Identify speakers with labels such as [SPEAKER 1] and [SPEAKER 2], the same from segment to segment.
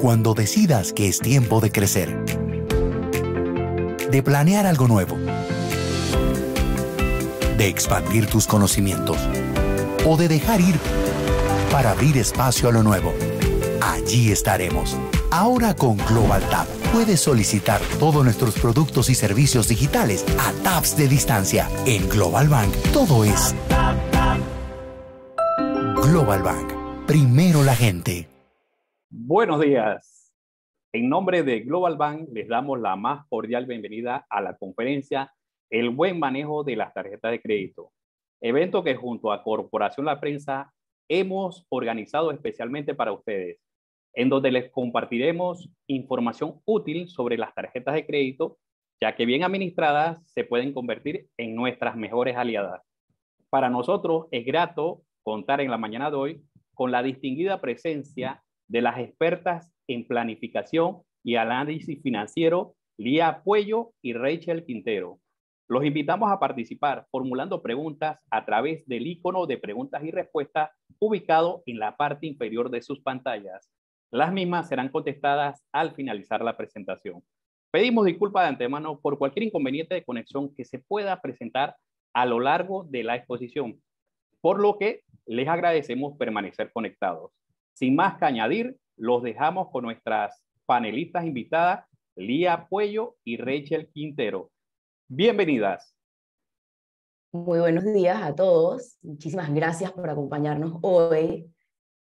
[SPEAKER 1] Cuando decidas que es tiempo de crecer, de planear algo nuevo, de expandir tus conocimientos o de dejar ir para abrir espacio a lo nuevo. Allí estaremos. Ahora con Global puedes solicitar todos nuestros productos y servicios digitales a TAPS de distancia. En Global Bank todo es Global Bank. Primero la gente. Buenos días. En nombre de Global Bank les damos la más cordial bienvenida a la conferencia El buen manejo de las tarjetas de crédito, evento que junto a Corporación La Prensa hemos organizado especialmente para ustedes, en donde les compartiremos información útil sobre las tarjetas de crédito, ya que bien administradas se pueden convertir en nuestras mejores aliadas. Para nosotros es grato contar en la mañana de hoy con la distinguida presencia de las expertas en planificación y análisis financiero, Lía Puello y Rachel Quintero. Los invitamos a participar formulando preguntas a través del icono de preguntas y respuestas ubicado en la parte inferior de sus pantallas. Las mismas serán contestadas al finalizar la presentación. Pedimos disculpas de antemano por cualquier inconveniente de conexión que se pueda presentar a lo largo de la exposición, por lo que les agradecemos permanecer conectados. Sin más que añadir, los dejamos con nuestras panelistas invitadas, Lía Puello y Rachel Quintero. Bienvenidas.
[SPEAKER 2] Muy buenos días a todos. Muchísimas gracias por acompañarnos hoy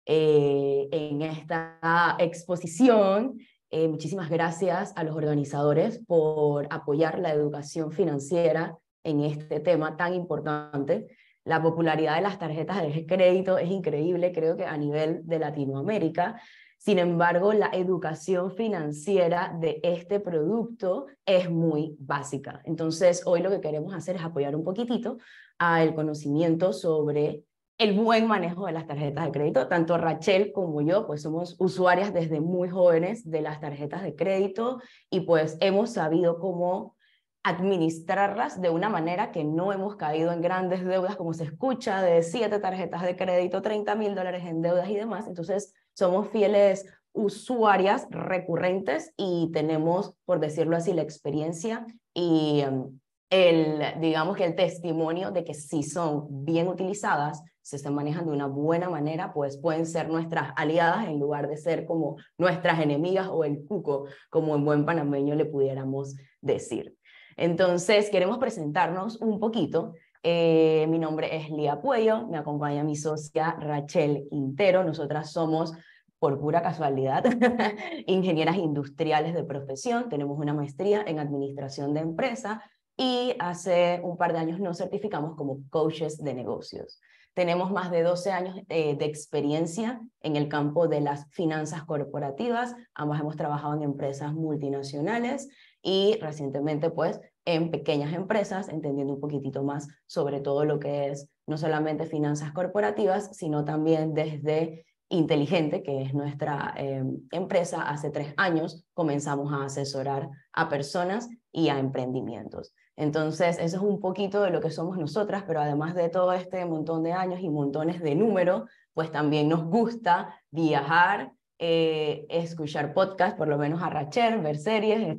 [SPEAKER 2] eh, en esta exposición. Eh, muchísimas gracias a los organizadores por apoyar la educación financiera en este tema tan importante la popularidad de las tarjetas de crédito es increíble, creo que a nivel de Latinoamérica. Sin embargo, la educación financiera de este producto es muy básica. Entonces, hoy lo que queremos hacer es apoyar un poquitito al conocimiento sobre el buen manejo de las tarjetas de crédito. Tanto Rachel como yo, pues somos usuarias desde muy jóvenes de las tarjetas de crédito y pues hemos sabido cómo administrarlas de una manera que no hemos caído en grandes deudas, como se escucha, de siete tarjetas de crédito, 30 mil dólares en deudas y demás. Entonces, somos fieles usuarias recurrentes y tenemos, por decirlo así, la experiencia y em, el, digamos que el testimonio de que si son bien utilizadas, se están manejando de una buena manera, pues pueden ser nuestras aliadas en lugar de ser como nuestras enemigas o el cuco, como en buen panameño le pudiéramos decir. Entonces, queremos presentarnos un poquito. Eh, mi nombre es Lía Puello, me acompaña mi socia Rachel Quintero. Nosotras somos, por pura casualidad, ingenieras industriales de profesión. Tenemos una maestría en administración de empresa y hace un par de años nos certificamos como coaches de negocios. Tenemos más de 12 años eh, de experiencia en el campo de las finanzas corporativas. Ambas hemos trabajado en empresas multinacionales y recientemente pues en pequeñas empresas, entendiendo un poquitito más sobre todo lo que es no solamente finanzas corporativas, sino también desde Inteligente, que es nuestra eh, empresa, hace tres años comenzamos a asesorar a personas y a emprendimientos. Entonces, eso es un poquito de lo que somos nosotras, pero además de todo este montón de años y montones de número pues también nos gusta viajar, eh, escuchar podcasts por lo menos a Rachel ver series,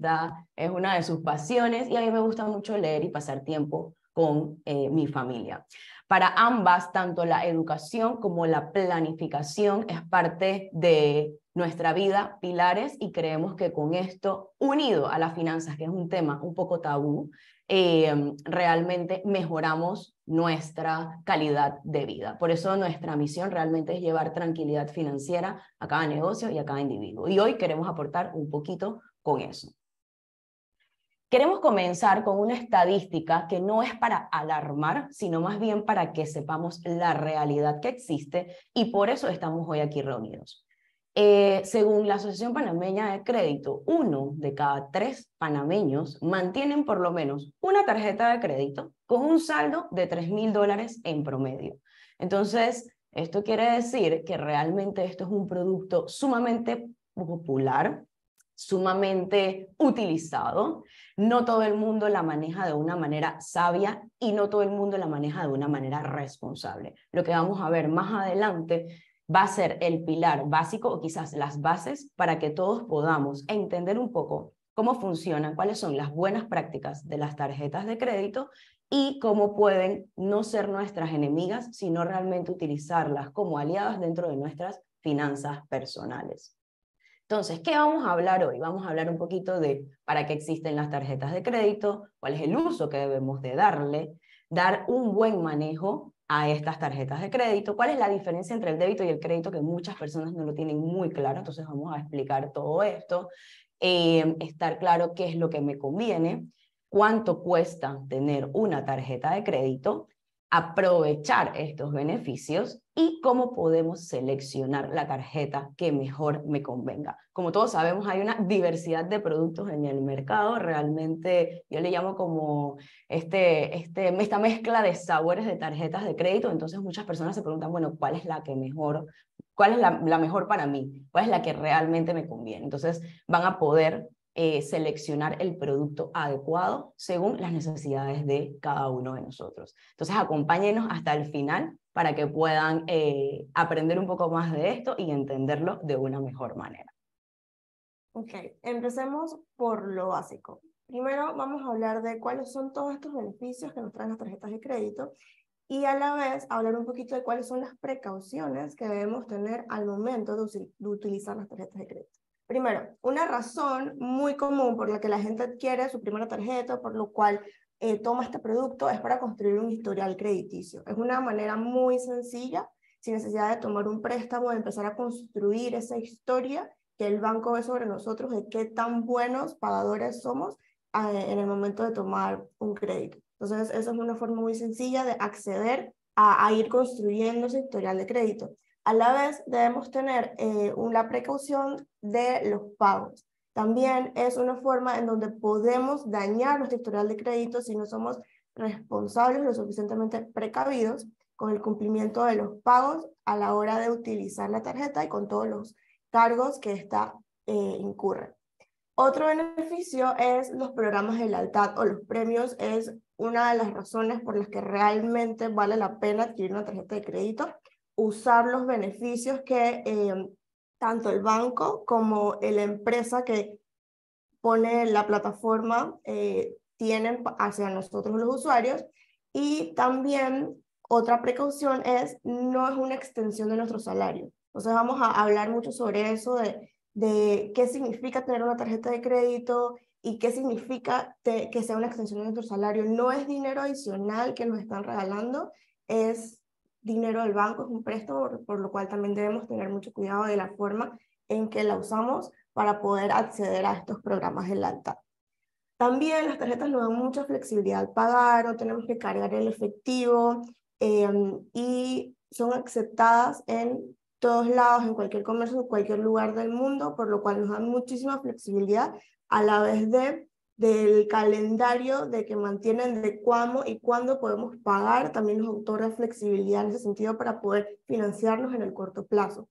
[SPEAKER 2] es una de sus pasiones y a mí me gusta mucho leer y pasar tiempo con eh, mi familia. Para ambas, tanto la educación como la planificación es parte de nuestra vida, pilares, y creemos que con esto, unido a las finanzas, que es un tema un poco tabú, Em, realmente mejoramos nuestra calidad de vida. Por eso nuestra misión realmente es llevar tranquilidad financiera a cada negocio y a cada individuo. Y hoy queremos aportar un poquito con eso. Queremos comenzar con una estadística que no es para alarmar, sino más bien para que sepamos la realidad que existe y por eso estamos hoy aquí reunidos. Eh, según la Asociación Panameña de Crédito, uno de cada tres panameños mantienen por lo menos una tarjeta de crédito con un saldo de 3 mil dólares en promedio. Entonces, esto quiere decir que realmente esto es un producto sumamente popular, sumamente utilizado. No todo el mundo la maneja de una manera sabia y no todo el mundo la maneja de una manera responsable. Lo que vamos a ver más adelante va a ser el pilar básico o quizás las bases para que todos podamos entender un poco cómo funcionan, cuáles son las buenas prácticas de las tarjetas de crédito y cómo pueden no ser nuestras enemigas, sino realmente utilizarlas como aliadas dentro de nuestras finanzas personales. Entonces, ¿qué vamos a hablar hoy? Vamos a hablar un poquito de para qué existen las tarjetas de crédito, cuál es el uso que debemos de darle, dar un buen manejo a estas tarjetas de crédito. ¿Cuál es la diferencia entre el débito y el crédito? Que muchas personas no lo tienen muy claro, entonces vamos a explicar todo esto, em, estar claro qué es lo que me conviene, cuánto cuesta tener una tarjeta de crédito aprovechar estos beneficios y cómo podemos seleccionar la tarjeta que mejor me convenga. Como todos sabemos, hay una diversidad de productos en el mercado, realmente yo le llamo como este, este, esta mezcla de sabores de tarjetas de crédito, entonces muchas personas se preguntan, bueno, ¿cuál es la que mejor, cuál es la, la mejor para mí? ¿Cuál es la que realmente me conviene? Entonces van a poder eh, seleccionar el producto adecuado según las necesidades de cada uno de nosotros. Entonces, acompáñenos hasta el final para que puedan eh, aprender un poco más de esto y entenderlo de una mejor manera.
[SPEAKER 3] Ok, empecemos por lo básico. Primero vamos a hablar de cuáles son todos estos beneficios que nos traen las tarjetas de crédito y a la vez hablar un poquito de cuáles son las precauciones que debemos tener al momento de utilizar las tarjetas de crédito. Primero, una razón muy común por la que la gente adquiere su primera tarjeta, por lo cual eh, toma este producto, es para construir un historial crediticio. Es una manera muy sencilla, sin necesidad de tomar un préstamo, de empezar a construir esa historia que el banco ve sobre nosotros, de qué tan buenos pagadores somos eh, en el momento de tomar un crédito. Entonces, esa es una forma muy sencilla de acceder a, a ir construyendo ese historial de crédito. A la vez debemos tener eh, una precaución de los pagos. También es una forma en donde podemos dañar nuestro historial de crédito si no somos responsables lo suficientemente precavidos con el cumplimiento de los pagos a la hora de utilizar la tarjeta y con todos los cargos que ésta eh, incurre. Otro beneficio es los programas de lealtad o los premios. Es una de las razones por las que realmente vale la pena adquirir una tarjeta de crédito usar los beneficios que em, tanto el banco como la empresa que pone la plataforma eh, tienen hacia nosotros los usuarios. Y también otra precaución es, no es una extensión de nuestro salario. Entonces vamos a hablar mucho sobre eso, de, de qué significa tener una tarjeta de crédito y qué significa que sea una extensión de nuestro salario. No es dinero adicional que nos están regalando, es dinero del banco, es un préstamo, por, lo cual también debemos tener mucho cuidado de la forma en que la usamos para poder acceder a estos programas del alta. También las tarjetas nos dan mucha flexibilidad al pagar, no tenemos que cargar el efectivo em, y son aceptadas en todos lados, en cualquier comercio, en cualquier lugar del mundo, por lo cual nos dan muchísima flexibilidad a la vez de del calendario de que mantienen de cuándo y cuándo podemos pagar, también nos otorga flexibilidad en ese sentido para poder financiarnos en el corto plazo.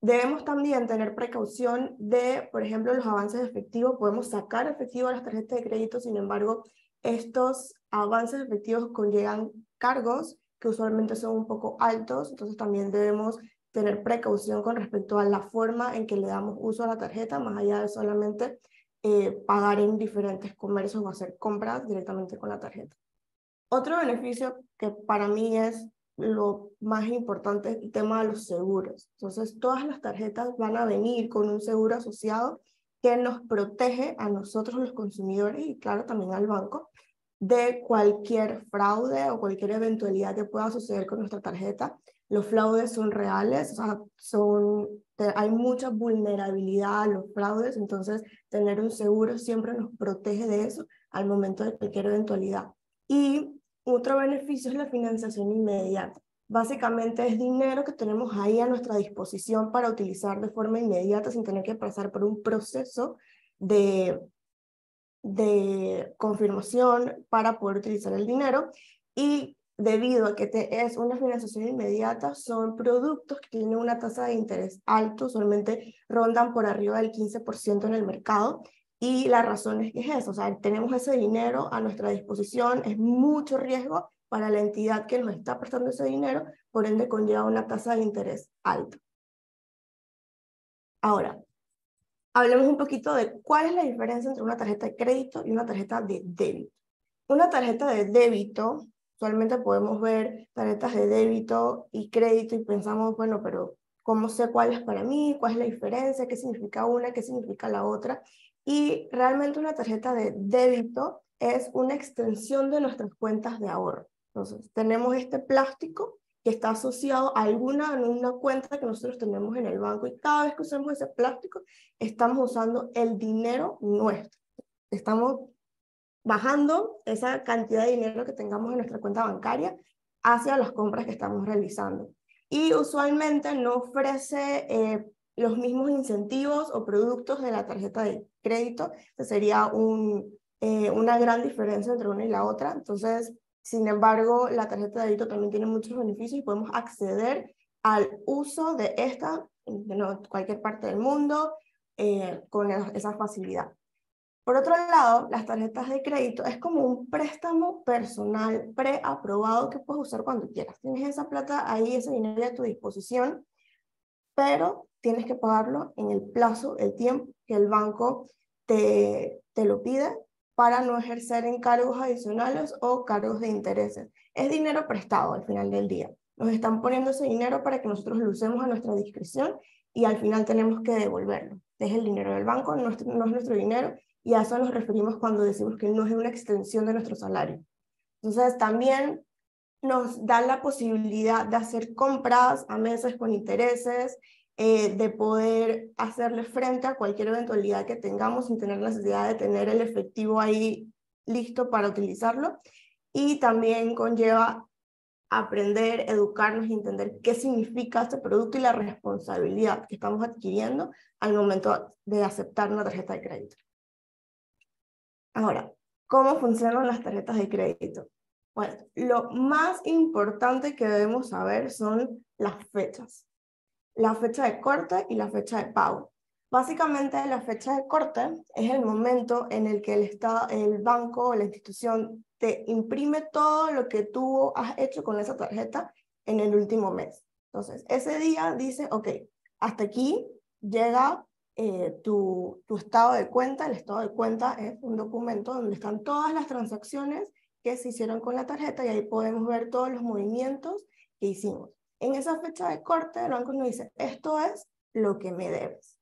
[SPEAKER 3] Debemos también tener precaución de, por ejemplo, los avances efectivos. Podemos sacar efectivo a las tarjetas de crédito, sin embargo, estos avances efectivos conllevan cargos que usualmente son un poco altos, entonces también debemos tener precaución con respecto a la forma en que le damos uso a la tarjeta, más allá de solamente eh, pagar en diferentes comercios o hacer compras directamente con la tarjeta. Otro beneficio que para mí es lo más importante es el tema de los seguros. Entonces, todas las tarjetas van a venir con un seguro asociado que nos protege a nosotros los consumidores y claro también al banco de cualquier fraude o cualquier eventualidad que pueda suceder con nuestra tarjeta los fraudes son reales, o sea, son, hay mucha vulnerabilidad a los fraudes, entonces tener un seguro siempre nos protege de eso al momento de cualquier eventualidad. Y otro beneficio es la financiación inmediata. Básicamente es dinero que tenemos ahí a nuestra disposición para utilizar de forma inmediata sin tener que pasar por un proceso de, de confirmación para poder utilizar el dinero. Y debido a que es una financiación inmediata, son productos que tienen una tasa de interés alto, solamente rondan por arriba del 15% en el mercado. Y la razón es que es eso, o sea, tenemos ese dinero a nuestra disposición, es mucho riesgo para la entidad que nos está prestando ese dinero, por ende conlleva una tasa de interés alta. Ahora, hablemos un poquito de cuál es la diferencia entre una tarjeta de crédito y una tarjeta de débito. Una tarjeta de débito actualmente podemos ver tarjetas de débito y crédito y pensamos, bueno, pero ¿cómo sé cuál es para mí? ¿Cuál es la diferencia? ¿Qué significa una? ¿Qué significa la otra? Y realmente una tarjeta de débito es una extensión de nuestras cuentas de ahorro. Entonces, tenemos este plástico que está asociado a alguna una cuenta que nosotros tenemos en el banco y cada vez que usamos ese plástico estamos usando el dinero nuestro. Estamos bajando esa cantidad de dinero que tengamos en nuestra cuenta bancaria hacia las compras que estamos realizando. Y usualmente no ofrece eh, los mismos incentivos o productos de la tarjeta de crédito. sería eh, una gran diferencia entre una y la otra. Entonces, sin embargo, la tarjeta de crédito también tiene muchos beneficios y podemos acceder al uso de esta en cualquier parte del mundo eh, con esa facilidad. Por otro lado, las tarjetas de crédito es como un préstamo personal preaprobado que puedes usar cuando quieras. Tienes esa plata ahí, ese dinero a tu disposición, pero tienes que pagarlo en el plazo, el tiempo que el banco te, te lo pide para no ejercer encargos adicionales o cargos de intereses. Es dinero prestado al final del día. Nos están poniendo ese dinero para que nosotros lo usemos a nuestra discreción y al final tenemos que devolverlo. Es el dinero del banco, no es nuestro dinero y a eso nos referimos cuando decimos que no es una extensión de nuestro salario. Entonces también nos da la posibilidad de hacer compras a meses con intereses, eh, de poder hacerle frente a cualquier eventualidad que tengamos sin tener la necesidad de tener el efectivo ahí listo para utilizarlo. Y también conlleva aprender, educarnos y entender qué significa este producto y la responsabilidad que estamos adquiriendo al momento de aceptar una tarjeta de crédito. Ahora, ¿cómo funcionan las tarjetas de crédito? Bueno, lo más importante que debemos saber son las fechas. La fecha de corte y la fecha de pago. Básicamente la fecha de corte es el momento en el que el, el banco o la institución te imprime todo lo que tú has hecho con esa tarjeta en el último mes. Entonces, ese día dice, ok, hasta aquí llega eh, tu, tu, estado de cuenta. El estado de cuenta es un documento donde están todas las transacciones que se hicieron con la tarjeta y ahí podemos ver todos los movimientos que hicimos. En esa fecha de corte, el banco nos dice, esto es lo que me debes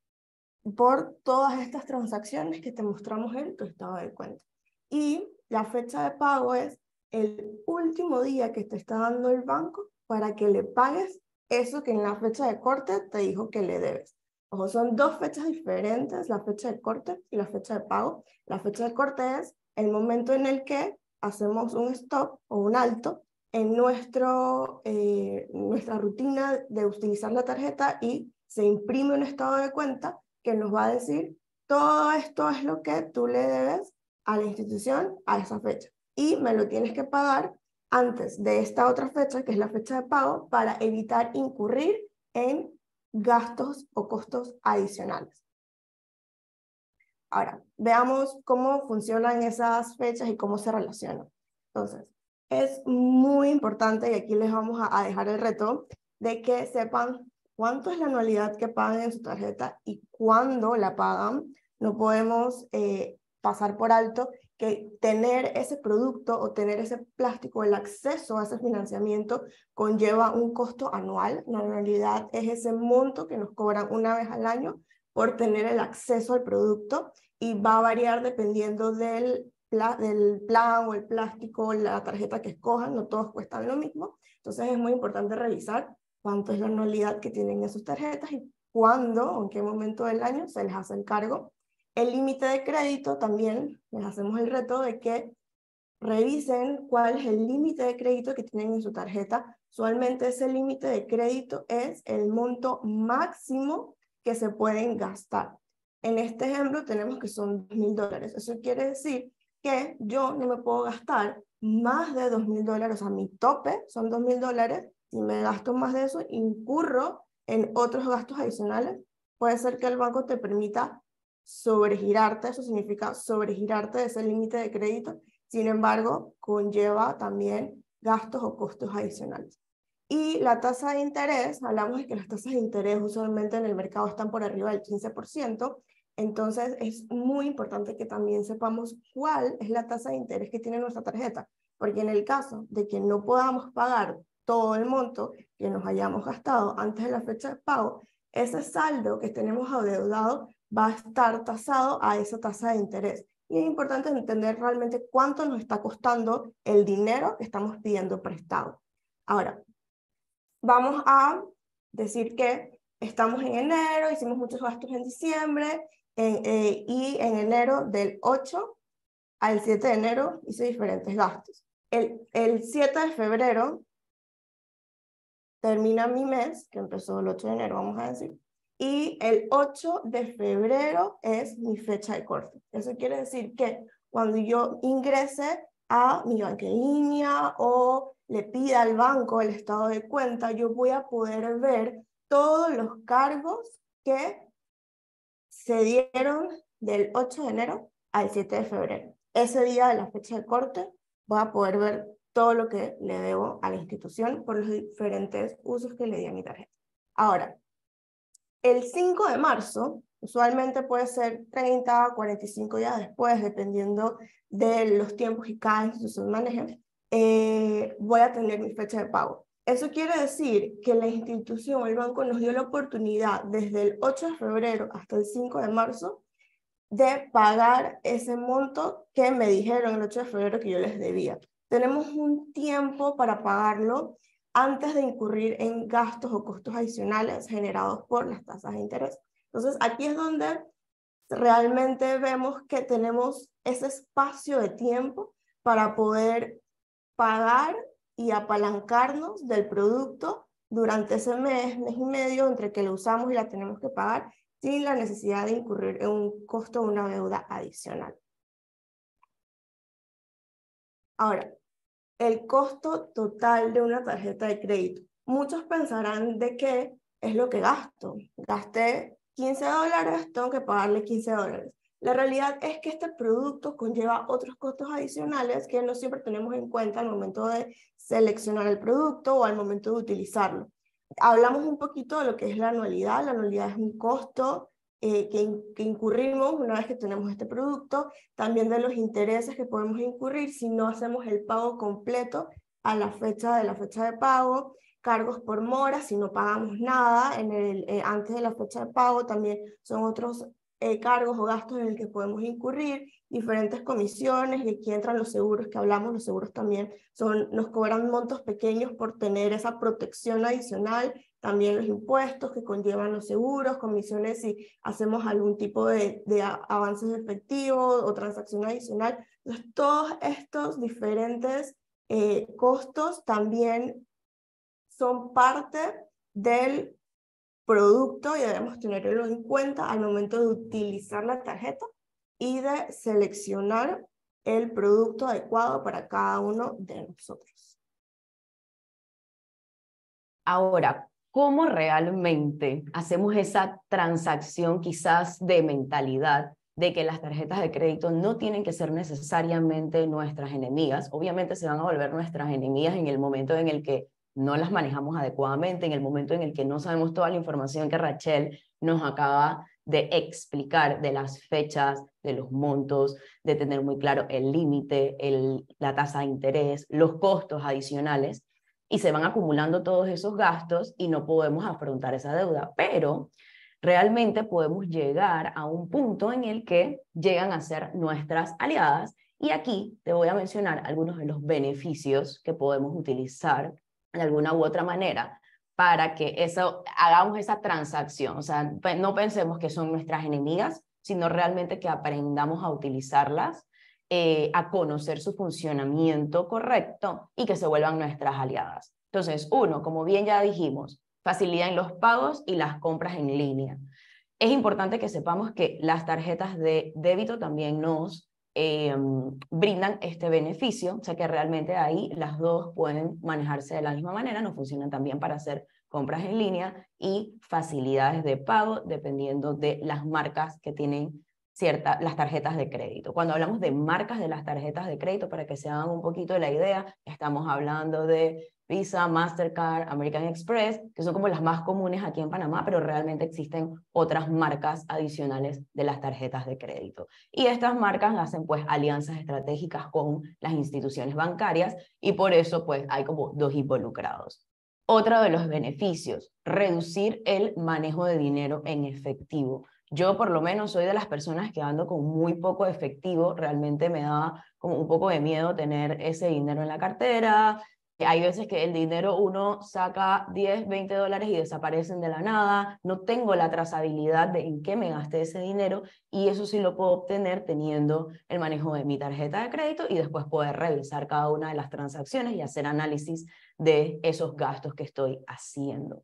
[SPEAKER 3] por todas estas transacciones que te mostramos en tu estado de cuenta. Y la fecha de pago es el último día que te está dando el banco para que le pagues eso que en la fecha de corte te dijo que le debes. Ojo, son dos fechas diferentes, la fecha de corte y la fecha de pago. La fecha de corte es el momento en el que hacemos un stop o un alto en nuestro, eh, nuestra rutina de utilizar la tarjeta y se imprime un estado de cuenta que nos va a decir todo esto es lo que tú le debes a la institución a esa fecha y me lo tienes que pagar antes de esta otra fecha, que es la fecha de pago, para evitar incurrir en gastos o costos adicionales. Ahora, veamos cómo funcionan esas fechas y cómo se relacionan. Entonces, es muy importante, y aquí les vamos a, dejar el reto, de que sepan cuánto es la anualidad que pagan en su tarjeta y cuándo la pagan. No podemos eh, pasar por alto que tener ese producto o tener ese plástico, el acceso a ese financiamiento conlleva un costo anual. La anualidad es ese monto que nos cobran una vez al año por tener el acceso al producto y va a variar dependiendo del, plan o el plástico, la tarjeta que escojan, no todos cuestan lo mismo. Entonces es muy importante revisar cuánto es la anualidad que tienen esas tarjetas y cuándo, o en qué momento del año se les hace el cargo el límite de crédito también, les hacemos el reto de que revisen cuál es el límite de crédito que tienen en su tarjeta. Usualmente ese límite de crédito es el monto máximo que se pueden gastar. En este ejemplo tenemos que son mil dólares. Eso quiere decir que yo no me puedo gastar más de dos mil dólares. O sea, mi tope son dos mil dólares. Si me gasto más de eso, incurro en otros gastos adicionales. Puede ser que el banco te permita sobregirarte, eso significa sobregirarte de ese límite de crédito, sin embargo, conlleva también gastos o costos adicionales. Y la tasa de interés, hablamos de que las tasas de interés usualmente en el mercado están por arriba del 15%, entonces es muy importante que también sepamos cuál es la tasa de interés que tiene nuestra tarjeta, porque en el caso de que no podamos pagar todo el monto que nos hayamos gastado antes de la fecha de pago, ese saldo que tenemos adeudado va a estar tasado a esa tasa de interés. Y es importante entender realmente cuánto nos está costando el dinero que estamos pidiendo prestado. Ahora, vamos a decir que estamos en enero, hicimos muchos gastos en diciembre eh, y en enero del 8 al 7 de enero hice diferentes gastos. El, el 7 de febrero termina mi mes, que empezó el 8 de enero, vamos a decir, y el 8 de febrero es mi fecha de corte. Eso quiere decir que cuando yo ingrese a mi banca o le pida al banco el estado de cuenta, yo voy a poder ver todos los cargos que se dieron del 8 de enero al 7 de febrero. Ese día de la fecha de corte voy a poder ver todo lo que le debo a la institución por los diferentes usos que le di a mi tarjeta. Ahora, el 5 de marzo, usualmente puede ser 30, a 45 días después, dependiendo de los tiempos que cada institución maneje, eh, voy a tener mi fecha de pago. Eso quiere decir que la institución, el banco, nos dio la oportunidad desde el 8 de febrero hasta el 5 de marzo de pagar ese monto que me dijeron el 8 de febrero que yo les debía. Tenemos un tiempo para pagarlo antes de incurrir en gastos o costos adicionales generados por las tasas de interés. Entonces, aquí es donde realmente vemos que tenemos ese espacio de tiempo para poder pagar y apalancarnos del producto durante ese mes, mes y medio entre que lo usamos y la tenemos que pagar sin la necesidad de incurrir en un costo o una deuda adicional. Ahora, el costo total de una tarjeta de crédito. Muchos pensarán de qué es lo que gasto. Gasté 15 dólares, tengo que pagarle 15 dólares. La realidad es que este producto conlleva otros costos adicionales que no siempre tenemos en cuenta al momento de seleccionar el producto o al momento de utilizarlo. Hablamos un poquito de lo que es la anualidad. La anualidad es un costo eh, que, incurrimos una vez que tenemos este producto, también de los intereses que podemos incurrir si no hacemos el pago completo a la fecha de la fecha de pago, cargos por mora si no pagamos nada en el, eh, antes de la fecha de pago, también son otros eh, cargos o gastos en los que podemos incurrir, diferentes comisiones, y aquí entran los seguros que hablamos, los seguros también son, nos cobran montos pequeños por tener esa protección adicional también los impuestos que conllevan los seguros, comisiones si hacemos algún tipo de, de avances efectivos o transacción adicional. todos estos diferentes eh, costos también son parte del producto y debemos tenerlo en cuenta al momento de utilizar la tarjeta y de seleccionar el producto adecuado para cada uno de nosotros.
[SPEAKER 2] Ahora, cómo realmente hacemos esa transacción quizás de mentalidad de que las tarjetas de crédito no tienen que ser necesariamente nuestras enemigas. Obviamente se van a volver nuestras enemigas en el momento en el que no las manejamos adecuadamente, en el momento en el que no sabemos toda la información que Rachel nos acaba de explicar de las fechas, de los montos, de tener muy claro el límite, la tasa de interés, los costos adicionales y se van acumulando todos esos gastos y no podemos afrontar esa deuda, pero realmente podemos llegar a un punto en el que llegan a ser nuestras aliadas y aquí te voy a mencionar algunos de los beneficios que podemos utilizar de alguna u otra manera para que eso, hagamos esa transacción. O sea, no pensemos que son nuestras enemigas, sino realmente que aprendamos a utilizarlas eh, a conocer su funcionamiento correcto y que se vuelvan nuestras aliadas. Entonces, uno, como bien ya dijimos, facilidad en los pagos y las compras en línea. Es importante que sepamos que las tarjetas de débito también nos eh, brindan este beneficio, o sea que realmente ahí las dos pueden manejarse de la misma manera, nos funcionan también para hacer compras en línea y facilidades de pago dependiendo de las marcas que tienen cierta, las tarjetas de crédito. Cuando hablamos de marcas de las tarjetas de crédito, para que se hagan un poquito de la idea, estamos hablando de Visa, Mastercard, American Express, que son como las más comunes aquí en Panamá, pero realmente existen otras marcas adicionales de las tarjetas de crédito. Y estas marcas hacen pues alianzas estratégicas con las instituciones bancarias y por eso pues hay como dos involucrados. Otro de los beneficios, reducir el manejo de dinero en efectivo. Yo por lo menos soy de las personas que ando con muy poco efectivo, realmente me da como un poco de miedo tener ese dinero en la cartera. Hay veces que el dinero uno saca 10, 20 dólares y desaparecen de la nada, no tengo la trazabilidad de en qué me gasté ese dinero y eso sí lo puedo obtener teniendo el manejo de mi tarjeta de crédito y después poder revisar cada una de las transacciones y hacer análisis de esos gastos que estoy haciendo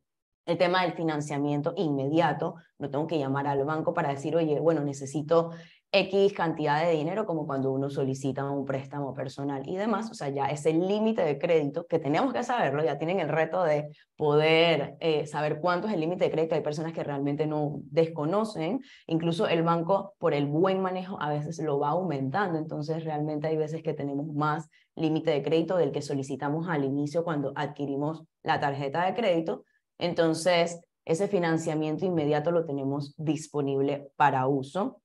[SPEAKER 2] el tema del financiamiento inmediato, no tengo que llamar al banco para decir, oye, bueno, necesito X cantidad de dinero, como cuando uno solicita un préstamo personal y demás, o sea, ya ese límite de crédito, que tenemos que saberlo, ya tienen el reto de poder eh, saber cuánto es el límite de crédito, hay personas que realmente no desconocen, incluso el banco por el buen manejo a veces lo va aumentando, entonces realmente hay veces que tenemos más límite de crédito del que solicitamos al inicio cuando adquirimos la tarjeta de crédito, entonces, ese financiamiento inmediato lo tenemos disponible para uso.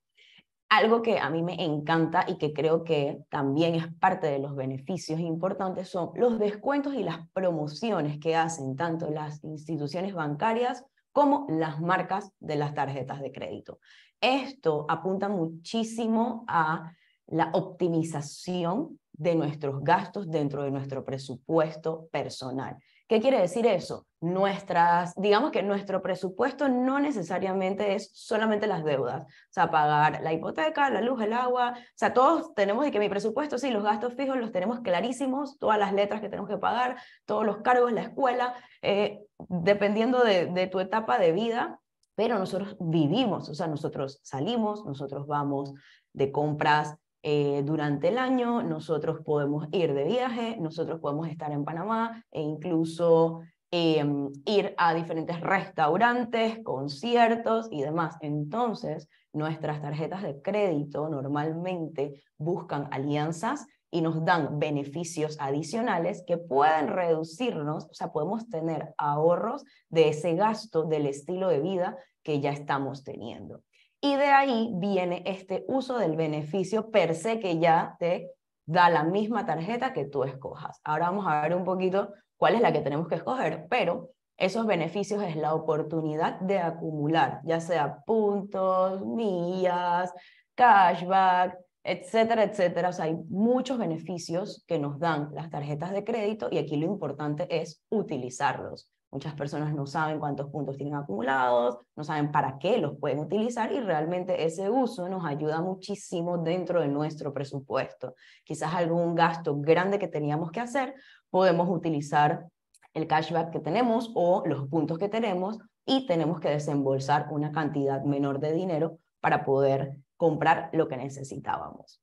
[SPEAKER 2] Algo que a mí me encanta y que creo que también es parte de los beneficios importantes son los descuentos y las promociones que hacen tanto las instituciones bancarias como las marcas de las tarjetas de crédito. Esto apunta muchísimo a la optimización de nuestros gastos dentro de nuestro presupuesto personal. ¿Qué quiere decir eso? Nuestras, digamos que nuestro presupuesto no necesariamente es solamente las deudas, o sea, pagar la hipoteca, la luz, el agua, o sea, todos tenemos de que mi presupuesto, sí, los gastos fijos los tenemos clarísimos, todas las letras que tenemos que pagar, todos los cargos, la escuela, eh, dependiendo de, de tu etapa de vida, pero nosotros vivimos, o sea, nosotros salimos, nosotros vamos de compras, eh, durante el año, nosotros podemos ir de viaje, nosotros podemos estar en Panamá e incluso em, ir a diferentes restaurantes, conciertos y demás. Entonces, nuestras tarjetas de crédito normalmente buscan alianzas y nos dan beneficios adicionales que pueden reducirnos, o sea, podemos tener ahorros de ese gasto del estilo de vida que ya estamos teniendo. Y de ahí viene este uso del beneficio per se que ya te da la misma tarjeta que tú escojas. Ahora vamos a ver un poquito cuál es la que tenemos que escoger, pero esos beneficios es la oportunidad de acumular, ya sea puntos, millas, cashback, etcétera, etcétera. O sea, hay muchos beneficios que nos dan las tarjetas de crédito y aquí lo importante es utilizarlos. Muchas personas no saben cuántos puntos tienen acumulados, no saben para qué los pueden utilizar y realmente ese uso nos ayuda muchísimo dentro de nuestro presupuesto. Quizás algún gasto grande que teníamos que hacer, podemos utilizar el cashback que tenemos o los puntos que tenemos y tenemos que desembolsar una cantidad menor de dinero para poder comprar lo que necesitábamos.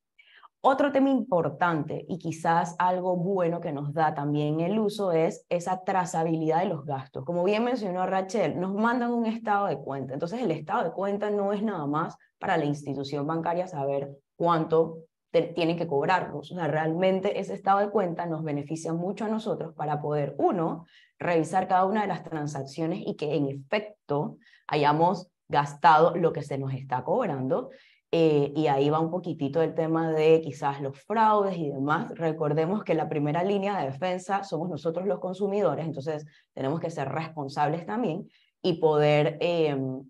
[SPEAKER 2] Otro tema importante y quizás algo bueno que nos da también el uso es esa trazabilidad de los gastos. Como bien mencionó Rachel, nos mandan un estado de cuenta. Entonces el estado de cuenta no es nada más para la institución bancaria saber cuánto tienen que cobrarnos. O sea, realmente ese estado de cuenta nos beneficia mucho a nosotros para poder, uno, revisar cada una de las transacciones y que en efecto hayamos gastado lo que se nos está cobrando eh, y ahí va un poquitito el tema de quizás los fraudes y demás. Recordemos que la primera línea de defensa somos nosotros los consumidores, entonces tenemos que ser responsables también y poder em,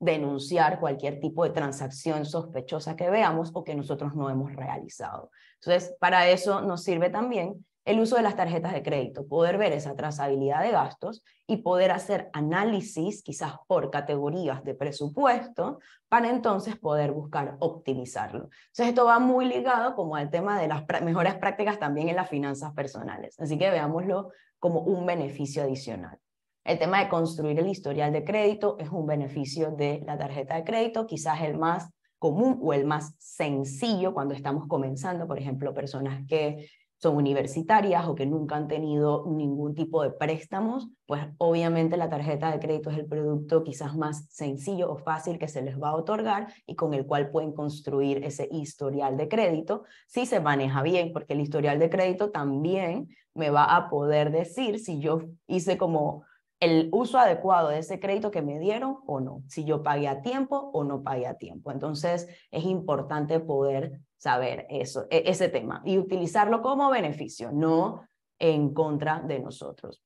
[SPEAKER 2] denunciar cualquier tipo de transacción sospechosa que veamos o que nosotros no hemos realizado. Entonces, para eso nos sirve también el uso de las tarjetas de crédito, poder ver esa trazabilidad de gastos y poder hacer análisis quizás por categorías de presupuesto para entonces poder buscar optimizarlo. Entonces esto va muy ligado como al tema de las mejores prácticas también en las finanzas personales, así que veámoslo como un beneficio adicional. El tema de construir el historial de crédito es un beneficio de la tarjeta de crédito, quizás el más común o el más sencillo cuando estamos comenzando, por ejemplo, personas que son universitarias o que nunca han tenido ningún tipo de préstamos, pues obviamente la tarjeta de crédito es el producto quizás más sencillo o fácil que se les va a otorgar y con el cual pueden construir ese historial de crédito si se maneja bien, porque el historial de crédito también me va a poder decir si yo hice como el uso adecuado de ese crédito que me dieron o no, si yo pagué a tiempo o no pagué a tiempo. Entonces, es importante poder saber eso, e, ese tema y utilizarlo como beneficio, no en contra de nosotros.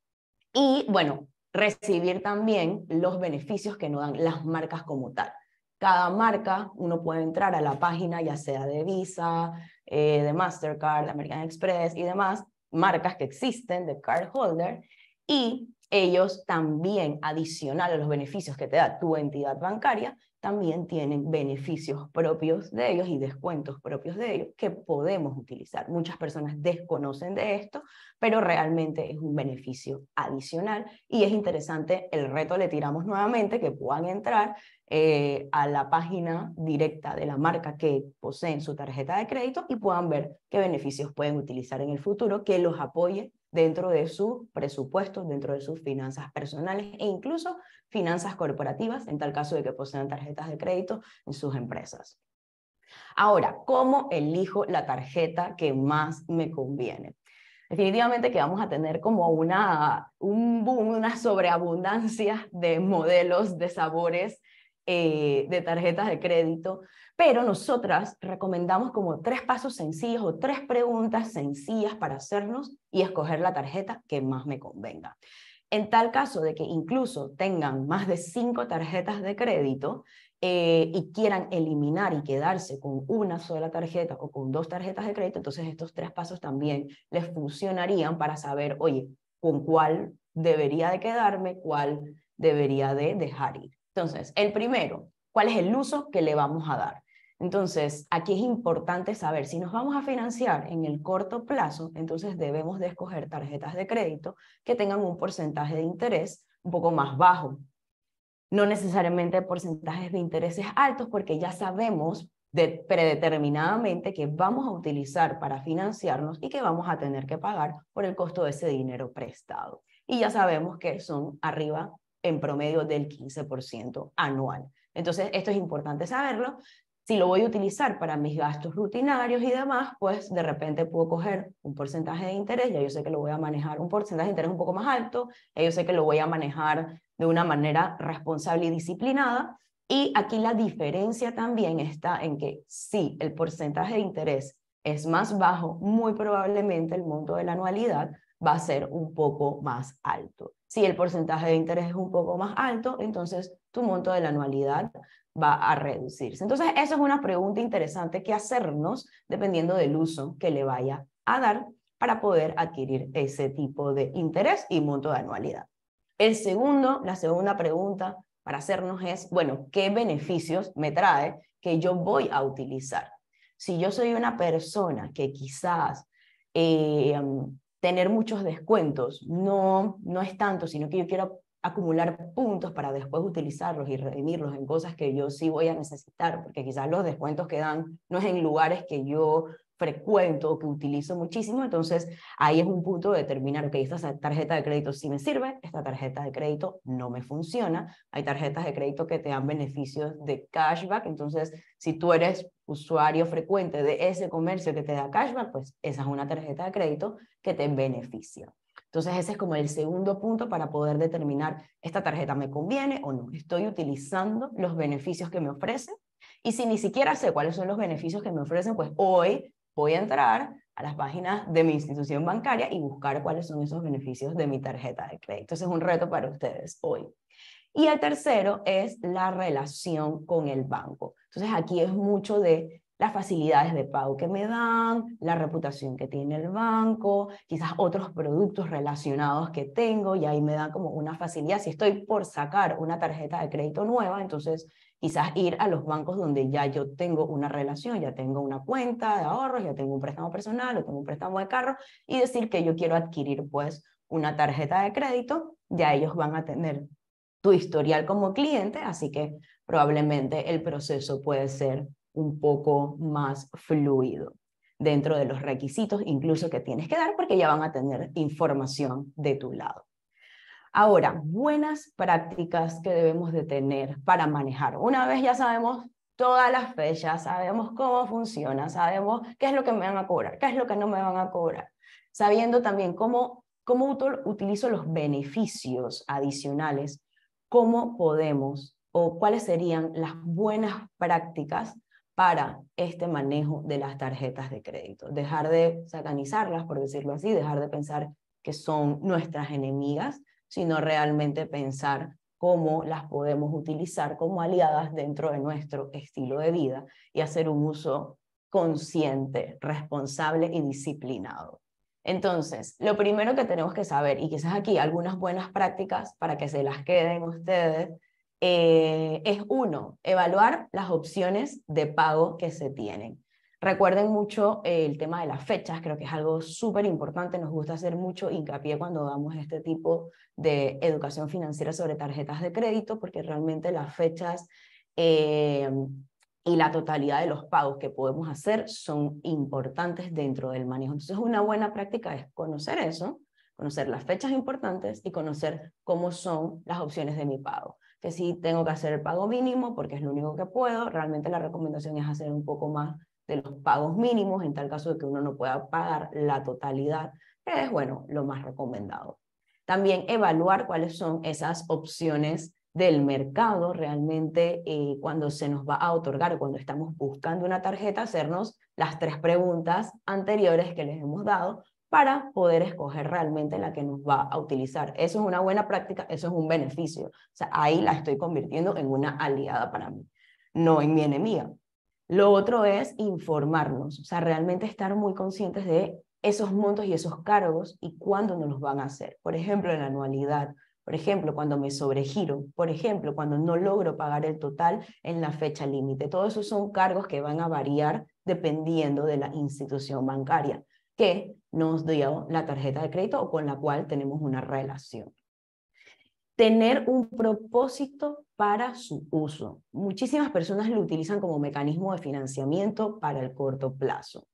[SPEAKER 2] Y bueno, recibir también los beneficios que nos dan las marcas como tal. Cada marca, uno puede entrar a la página, ya sea de Visa, eh, de Mastercard, de American Express y demás marcas que existen de cardholder, y ellos también, adicional a los beneficios que te da tu entidad bancaria, también tienen beneficios propios de ellos y descuentos propios de ellos que podemos utilizar. Muchas personas desconocen de esto, pero realmente es un beneficio adicional y es interesante, el reto le tiramos nuevamente, que puedan entrar eh, a la página directa de la marca que poseen su tarjeta de crédito y puedan ver qué beneficios pueden utilizar en el futuro que los apoye dentro de su presupuesto dentro de sus finanzas personales e incluso finanzas corporativas, en tal caso de que posean tarjetas de crédito en sus empresas. Ahora, ¿cómo elijo la tarjeta que más me conviene? Definitivamente que vamos a tener como una, un boom, una sobreabundancia de modelos, de sabores, eh, de tarjetas de crédito, pero nosotras recomendamos como tres pasos sencillos o tres preguntas sencillas para hacernos y escoger la tarjeta que más me convenga. En tal caso de que incluso tengan más de cinco tarjetas de crédito eh, y quieran eliminar y quedarse con una sola tarjeta o con dos tarjetas de crédito, entonces estos tres pasos también les funcionarían para saber, oye, con cuál debería de quedarme, cuál debería de dejar ir. Entonces, el primero, ¿cuál es el uso que le vamos a dar? Entonces, aquí es importante saber si nos vamos a financiar en el corto plazo, entonces debemos de escoger tarjetas de crédito que tengan un porcentaje de interés un poco más bajo. No necesariamente porcentajes de intereses altos porque ya sabemos de, predeterminadamente que vamos a utilizar para financiarnos y que vamos a tener que pagar por el costo de ese dinero prestado. Y ya sabemos que son arriba en promedio del 15% anual. Entonces, esto es importante saberlo. Si lo voy a utilizar para mis gastos rutinarios y demás, pues de repente puedo coger un porcentaje de interés, ya yo sé que lo voy a manejar, un porcentaje de interés un poco más alto, yo sé que lo voy a manejar de una manera responsable y disciplinada. Y aquí la diferencia también está en que si el porcentaje de interés es más bajo, muy probablemente el monto de la anualidad va a ser un poco más alto. Si el porcentaje de interés es un poco más alto, entonces tu monto de la anualidad va a reducirse. Entonces, esa es una pregunta interesante que hacernos dependiendo del uso que le vaya a dar para poder adquirir ese tipo de interés y monto de anualidad. El segundo, la segunda pregunta para hacernos es, bueno, ¿qué beneficios me trae que yo voy a utilizar? Si yo soy una persona que quizás eh, tener muchos descuentos. No, no es tanto, sino que yo quiero acumular puntos para después utilizarlos y redimirlos en cosas que yo sí voy a necesitar, porque quizás los descuentos que dan no es en lugares que yo frecuento o que utilizo muchísimo, entonces ahí es un punto de determinar, ok, esta tarjeta de crédito sí me sirve, esta tarjeta de crédito no me funciona, hay tarjetas de crédito que te dan beneficios de cashback, entonces si tú eres usuario frecuente de ese comercio que te da cashback, pues esa es una tarjeta de crédito que te beneficia. Entonces ese es como el segundo punto para poder determinar esta tarjeta me conviene o no. Estoy utilizando los beneficios que me ofrece y si ni siquiera sé cuáles son los beneficios que me ofrecen, pues hoy voy a entrar a las páginas de mi institución bancaria y buscar cuáles son esos beneficios de mi tarjeta de crédito. Ese es un reto para ustedes hoy. Y el tercero es la relación con el banco. Entonces aquí es mucho de las facilidades de pago que me dan, la reputación que tiene el banco, quizás otros productos relacionados que tengo y ahí me dan como una facilidad. Si estoy por sacar una tarjeta de crédito nueva, entonces quizás ir a los bancos donde ya yo tengo una relación, ya tengo una cuenta de ahorros, ya tengo un préstamo personal o tengo un préstamo de carro y decir que yo quiero adquirir pues una tarjeta de crédito, ya ellos van a tener tu historial como cliente, así que probablemente el proceso puede ser un poco más fluido dentro de los requisitos incluso que tienes que dar porque ya van a tener información de tu lado. Ahora, buenas prácticas que debemos de tener para manejar. Una vez ya sabemos todas las fechas, sabemos cómo funciona, sabemos qué es lo que me van a cobrar, qué es lo que no me van a cobrar, sabiendo también cómo, cómo utilizo los beneficios adicionales cómo podemos o cuáles serían las buenas prácticas para este manejo de las tarjetas de crédito. Dejar de satanizarlas, por decirlo así, dejar de pensar que son nuestras enemigas, sino realmente pensar cómo las podemos utilizar como aliadas dentro de nuestro estilo de vida y hacer un uso consciente, responsable y disciplinado. Entonces, lo primero que tenemos que saber, y quizás aquí algunas buenas prácticas para que se las queden ustedes, eh, es uno, evaluar las opciones de pago que se tienen. Recuerden mucho eh, el tema de las fechas, creo que es algo súper importante, nos gusta hacer mucho hincapié cuando damos este tipo de educación financiera sobre tarjetas de crédito, porque realmente las fechas eh, y la totalidad de los pagos que podemos hacer son importantes dentro del manejo. Entonces, una buena práctica es conocer eso, conocer las fechas importantes y conocer cómo son las opciones de mi pago. Que si tengo que hacer el pago mínimo porque es lo único que puedo, realmente la recomendación es hacer un poco más de los pagos mínimos en tal caso de que uno no pueda pagar la totalidad, que es bueno, lo más recomendado. También evaluar cuáles son esas opciones del mercado realmente eh, cuando se nos va a otorgar, cuando estamos buscando una tarjeta, hacernos las tres preguntas anteriores que les hemos dado para poder escoger realmente la que nos va a utilizar. Eso es una buena práctica, eso es un beneficio. O sea, ahí la estoy convirtiendo en una aliada para mí, no en mi enemiga. Lo otro es informarnos, o sea, realmente estar muy conscientes de esos montos y esos cargos y cuándo nos los van a hacer. Por ejemplo, en la anualidad, por ejemplo, cuando me sobregiro, por ejemplo, cuando no logro pagar el total en la fecha límite. Todos esos son cargos que van a variar dependiendo de la institución bancaria que nos dio la tarjeta de crédito o con la cual tenemos una relación. Tener un propósito para su uso. Muchísimas personas lo utilizan como mecanismo de financiamiento para el corto plazo.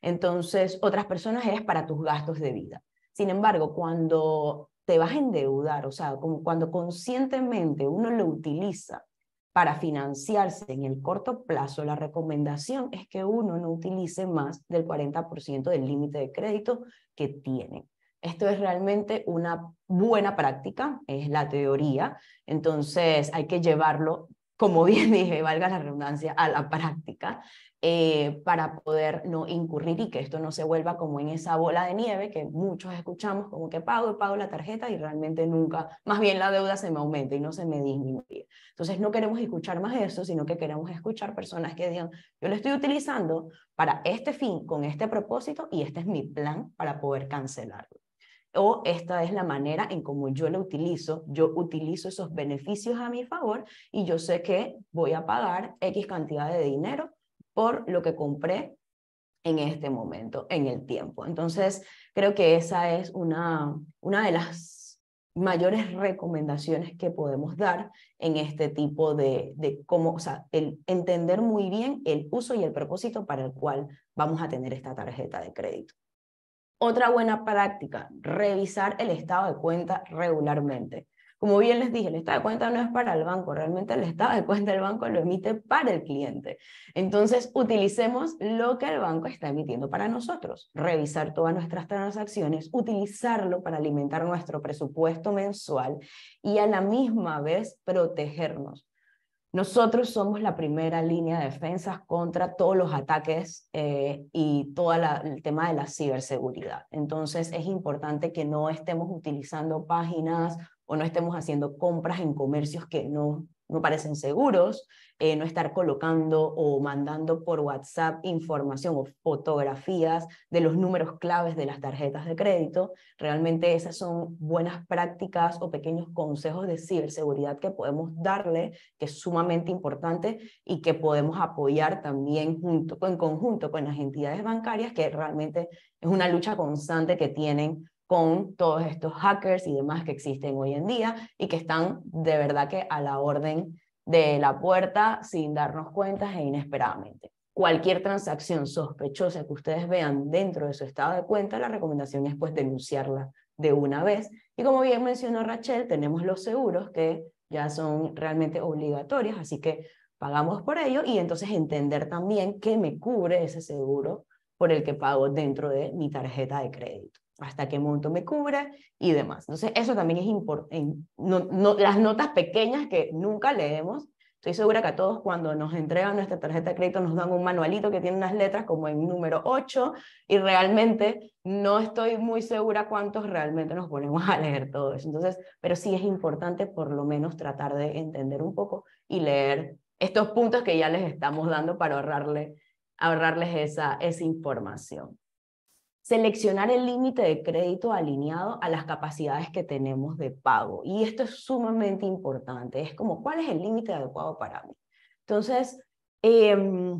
[SPEAKER 2] Entonces, otras personas es para tus gastos de vida. Sin embargo, cuando te vas a endeudar, o sea, como cuando conscientemente uno lo utiliza para financiarse en el corto plazo, la recomendación es que uno no utilice más del 40% del límite de crédito que tiene. Esto es realmente una buena práctica, es la teoría, entonces hay que llevarlo como bien dije, valga la redundancia, a la práctica, eh, para poder no incurrir y que esto no se vuelva como en esa bola de nieve que muchos escuchamos, como que pago y pago la tarjeta y realmente nunca, más bien la deuda se me aumenta y no se me disminuye. Entonces no queremos escuchar más eso, sino que queremos escuchar personas que digan, yo lo estoy utilizando para este fin, con este propósito y este es mi plan para poder cancelarlo o esta es la manera en como yo lo utilizo, yo utilizo esos beneficios a mi favor y yo sé que voy a pagar X cantidad de dinero por lo que compré en este momento, en el tiempo. Entonces, creo que esa es una, una de las mayores recomendaciones que podemos dar en este tipo de, de cómo, o sea, el entender muy bien el uso y el propósito para el cual vamos a tener esta tarjeta de crédito. Otra buena práctica, revisar el estado de cuenta regularmente. Como bien les dije, el estado de cuenta no es para el banco, realmente el estado de cuenta del banco lo emite para el cliente. Entonces, utilicemos lo que el banco está emitiendo para nosotros, revisar todas nuestras transacciones, utilizarlo para alimentar nuestro presupuesto mensual y a la misma vez protegernos. Nosotros somos la primera línea de defensa contra todos los ataques eh, y todo el tema de la ciberseguridad. Entonces es importante que no estemos utilizando páginas o no estemos haciendo compras en comercios que no no parecen seguros, eh, no estar colocando o mandando por WhatsApp información o fotografías de los números claves de las tarjetas de crédito. Realmente esas son buenas prácticas o pequeños consejos de ciberseguridad que podemos darle, que es sumamente importante y que podemos apoyar también junto, en conjunto con las entidades bancarias, que realmente es una lucha constante que tienen con todos estos hackers y demás que existen hoy en día y que están de verdad que a la orden de la puerta sin darnos cuentas e inesperadamente. Cualquier transacción sospechosa que ustedes vean dentro de su estado de cuenta, la recomendación es pues denunciarla de una vez. Y como bien mencionó Rachel, tenemos los seguros que ya son realmente obligatorios, así que pagamos por ello y entonces entender también qué me cubre ese seguro por el que pago dentro de mi tarjeta de crédito hasta qué monto me cubre, y demás. Entonces, eso también es importante. las notas pequeñas que nunca leemos, estoy segura que a todos cuando nos entregan nuestra tarjeta de crédito nos dan un manualito que tiene unas letras como el número 8 y realmente no estoy muy segura cuántos realmente nos ponemos a leer todo eso. Entonces, pero sí es importante por lo menos tratar de entender un poco y leer estos puntos que ya les estamos dando para ahorrarle, ahorrarles esa, esa información seleccionar el límite de crédito alineado a las capacidades que tenemos de pago. Y esto es sumamente importante. Es como, ¿cuál es el límite adecuado para mí? Entonces, em,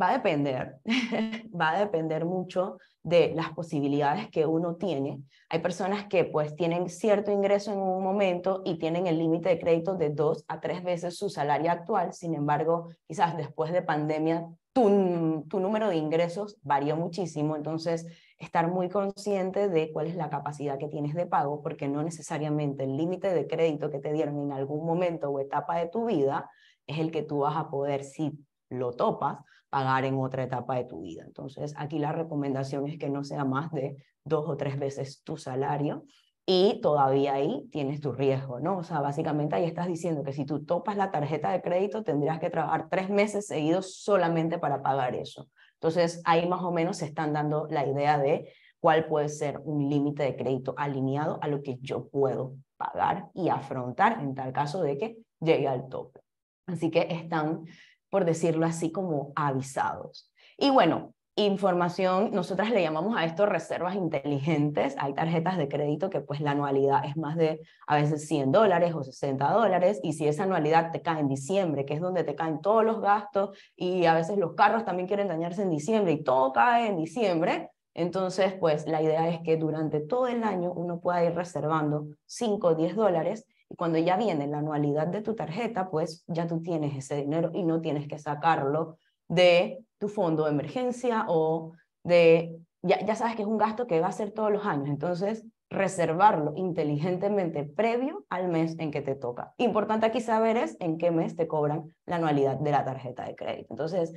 [SPEAKER 2] va a depender, va a depender mucho de las posibilidades que uno tiene. Hay personas que pues tienen cierto ingreso en un momento y tienen el límite de crédito de dos a tres veces su salario actual, sin embargo, quizás después de pandemia tu, tu número de ingresos varió muchísimo, entonces estar muy consciente de cuál es la capacidad que tienes de pago, porque no necesariamente el límite de crédito que te dieron en algún momento o etapa de tu vida es el que tú vas a poder, si lo topas, pagar en otra etapa de tu vida. Entonces, aquí la recomendación es que no sea más de dos o tres veces tu salario y todavía ahí tienes tu riesgo, ¿no? O sea, básicamente ahí estás diciendo que si tú topas la tarjeta de crédito, tendrías que trabajar tres meses seguidos solamente para pagar eso. Entonces, ahí más o menos se están dando la idea de cuál puede ser un límite de crédito alineado a lo que yo puedo pagar y afrontar en tal caso de que llegue al tope. Así que están, por decirlo así, como avisados. Y bueno, información, nosotras le llamamos a esto reservas inteligentes, hay tarjetas de crédito que pues la anualidad es más de a veces 100 dólares o 60 dólares y si esa anualidad te cae en diciembre, que es donde te caen todos los gastos y a veces los carros también quieren dañarse en diciembre y todo cae en diciembre, entonces pues la idea es que durante todo el año uno pueda ir reservando 5 o 10 dólares y cuando ya viene la anualidad de tu tarjeta, pues ya tú tienes ese dinero y no tienes que sacarlo de tu fondo de emergencia o de, ya, sabes que es un gasto que va a ser todos los años, entonces reservarlo inteligentemente previo al mes en que te toca. Importante aquí saber es en qué mes te cobran la anualidad de la tarjeta de crédito. Entonces,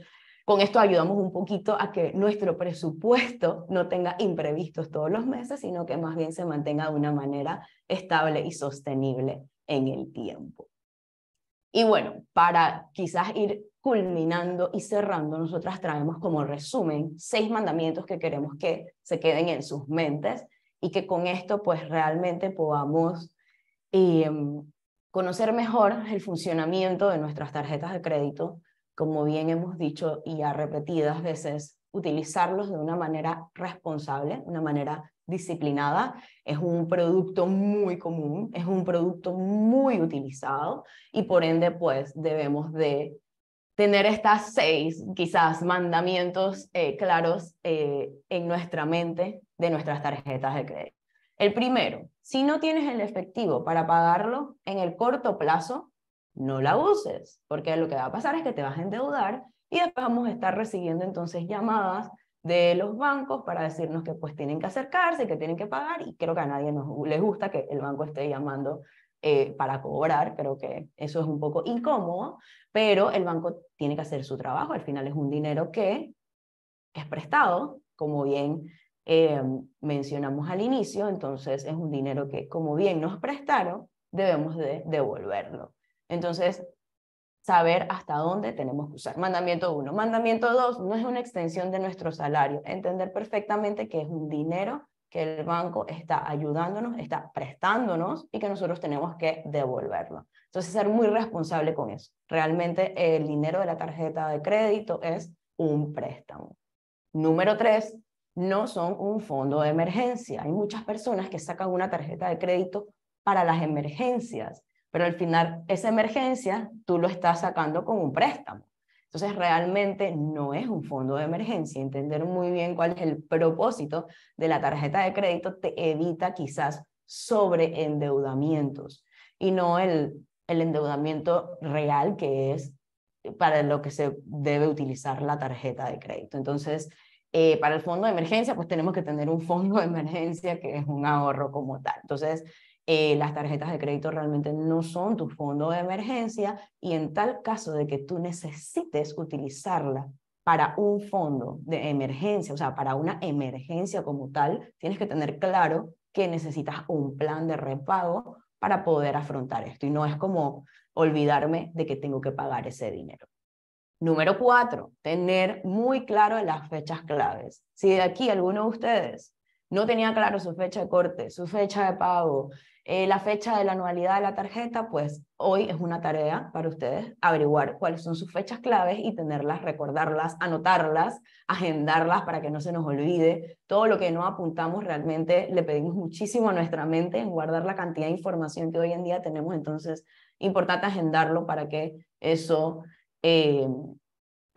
[SPEAKER 2] con esto ayudamos un poquito a que nuestro presupuesto no tenga imprevistos todos los meses, sino que más bien se mantenga de una manera estable y sostenible en el tiempo. Y bueno, para quizás ir culminando y cerrando, nosotras traemos como resumen seis mandamientos que queremos que se queden en sus mentes y que con esto pues realmente podamos em, conocer mejor el funcionamiento de nuestras tarjetas de crédito, como bien hemos dicho y a repetidas veces, utilizarlos de una manera responsable, una manera disciplinada. Es un producto muy común, es un producto muy utilizado y por ende pues debemos de tener estas seis, quizás, mandamientos eh, claros eh, en nuestra mente de nuestras tarjetas de crédito. El primero, si no tienes el efectivo para pagarlo en el corto plazo, no la uses, porque lo que va a pasar es que te vas a endeudar y después vamos a estar recibiendo entonces llamadas de los bancos para decirnos que pues tienen que acercarse, que tienen que pagar y creo que a nadie nos, les gusta que el banco esté llamando eh, para cobrar, creo que eso es un poco incómodo, pero el banco tiene que hacer su trabajo, al final es un dinero que, es prestado, como bien eh, mencionamos al inicio, entonces es un dinero que como bien nos prestaron, debemos de devolverlo. Entonces, saber hasta dónde tenemos que usar. Mandamiento 1. Mandamiento 2, no es una extensión de nuestro salario, entender perfectamente que es un dinero que el banco está ayudándonos, está prestándonos y que nosotros tenemos que devolverlo. Entonces, ser muy responsable con eso. Realmente el dinero de la tarjeta de crédito es un préstamo. Número tres, no son un fondo de emergencia. Hay muchas personas que sacan una tarjeta de crédito para las emergencias, pero al final esa emergencia tú lo estás sacando con un préstamo. Entonces, realmente no es un fondo de emergencia. Entender muy bien cuál es el propósito de la tarjeta de crédito te evita quizás sobreendeudamientos y no el, el endeudamiento real que es para lo que se debe utilizar la tarjeta de crédito. Entonces, eh, para el fondo de emergencia, pues tenemos que tener un fondo de emergencia que es un ahorro como tal. Entonces, eh, las tarjetas de crédito realmente no son tu fondo de emergencia y en tal caso de que tú necesites utilizarla para un fondo de emergencia, o sea, para una emergencia como tal, tienes que tener claro que necesitas un plan de repago para poder afrontar esto y no es como olvidarme de que tengo que pagar ese dinero. Número cuatro, tener muy claro las fechas claves. Si de aquí alguno de ustedes no tenía claro su fecha de corte, su fecha de pago, eh, la fecha de la anualidad de la tarjeta, pues hoy es una tarea para ustedes averiguar cuáles son sus fechas claves y tenerlas, recordarlas, anotarlas, agendarlas para que no se nos olvide. Todo lo que no apuntamos realmente le pedimos muchísimo a nuestra mente en guardar la cantidad de información que hoy en día tenemos, entonces importante agendarlo para que eso eh,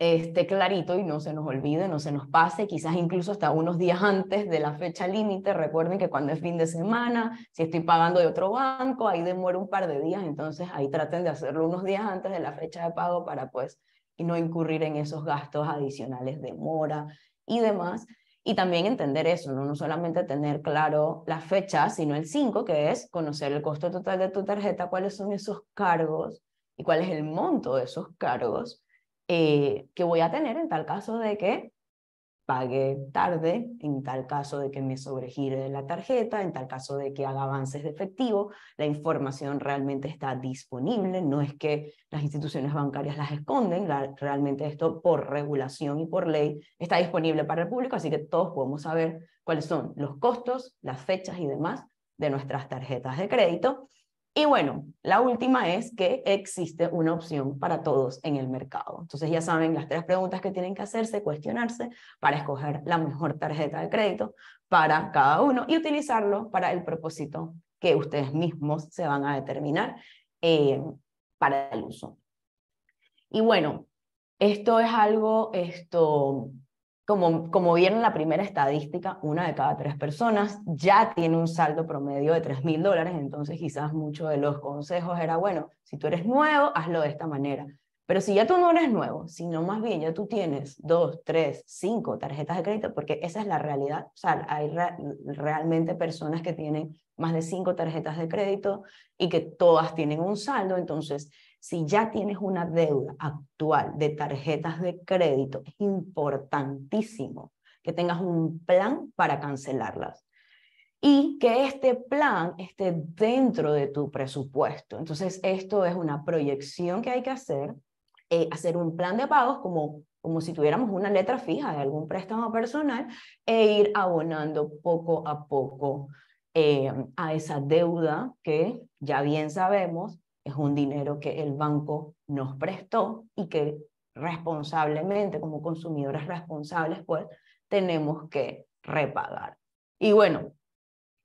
[SPEAKER 2] esté clarito y no se nos olvide, no se nos pase, quizás incluso hasta unos días antes de la fecha límite. Recuerden que cuando es fin de semana, si estoy pagando de otro banco, ahí demora un par de días, entonces ahí traten de hacerlo unos días antes de la fecha de pago para pues no incurrir en esos gastos adicionales de mora y demás. Y también entender eso, ¿no? no solamente tener claro la fecha, sino el 5, que es conocer el costo total de tu tarjeta, cuáles son esos cargos y cuál es el monto de esos cargos eh, que voy a tener en tal caso de que pague tarde, en tal caso de que me sobregire la tarjeta, en tal caso de que haga avances de efectivo, la información realmente está disponible, no es que las instituciones bancarias las esconden, realmente esto por regulación y por ley está disponible para el público, así que todos podemos saber cuáles son los costos, las fechas y demás de nuestras tarjetas de crédito. Y bueno, la última es que existe una opción para todos en el mercado. Entonces ya saben las tres preguntas que tienen que hacerse, cuestionarse para escoger la mejor tarjeta de crédito para cada uno y utilizarlo para el propósito que ustedes mismos se van a determinar eh, para el uso. Y bueno, esto es algo esto, como, como vieron la primera estadística, una de cada tres personas ya tiene un saldo promedio de 3 mil dólares, entonces quizás muchos de los consejos era, bueno, si tú eres nuevo, hazlo de esta manera. Pero si ya tú no eres nuevo, sino más bien ya tú tienes dos, tres, cinco tarjetas de crédito, porque esa es la realidad, o sea, hay realmente personas que tienen más de cinco tarjetas de crédito y que todas tienen un saldo, entonces si ya tienes una deuda actual de tarjetas de crédito, es importantísimo que tengas un plan para cancelarlas y que este plan esté dentro de tu presupuesto. Entonces, esto es una proyección que hay que hacer, eh, hacer un plan de pagos como, como si tuviéramos una letra fija de algún préstamo personal e ir abonando poco a poco eh, a esa deuda que ya bien sabemos es un dinero que el banco nos prestó y que responsablemente, como consumidores responsables, pues tenemos que repagar. Y bueno,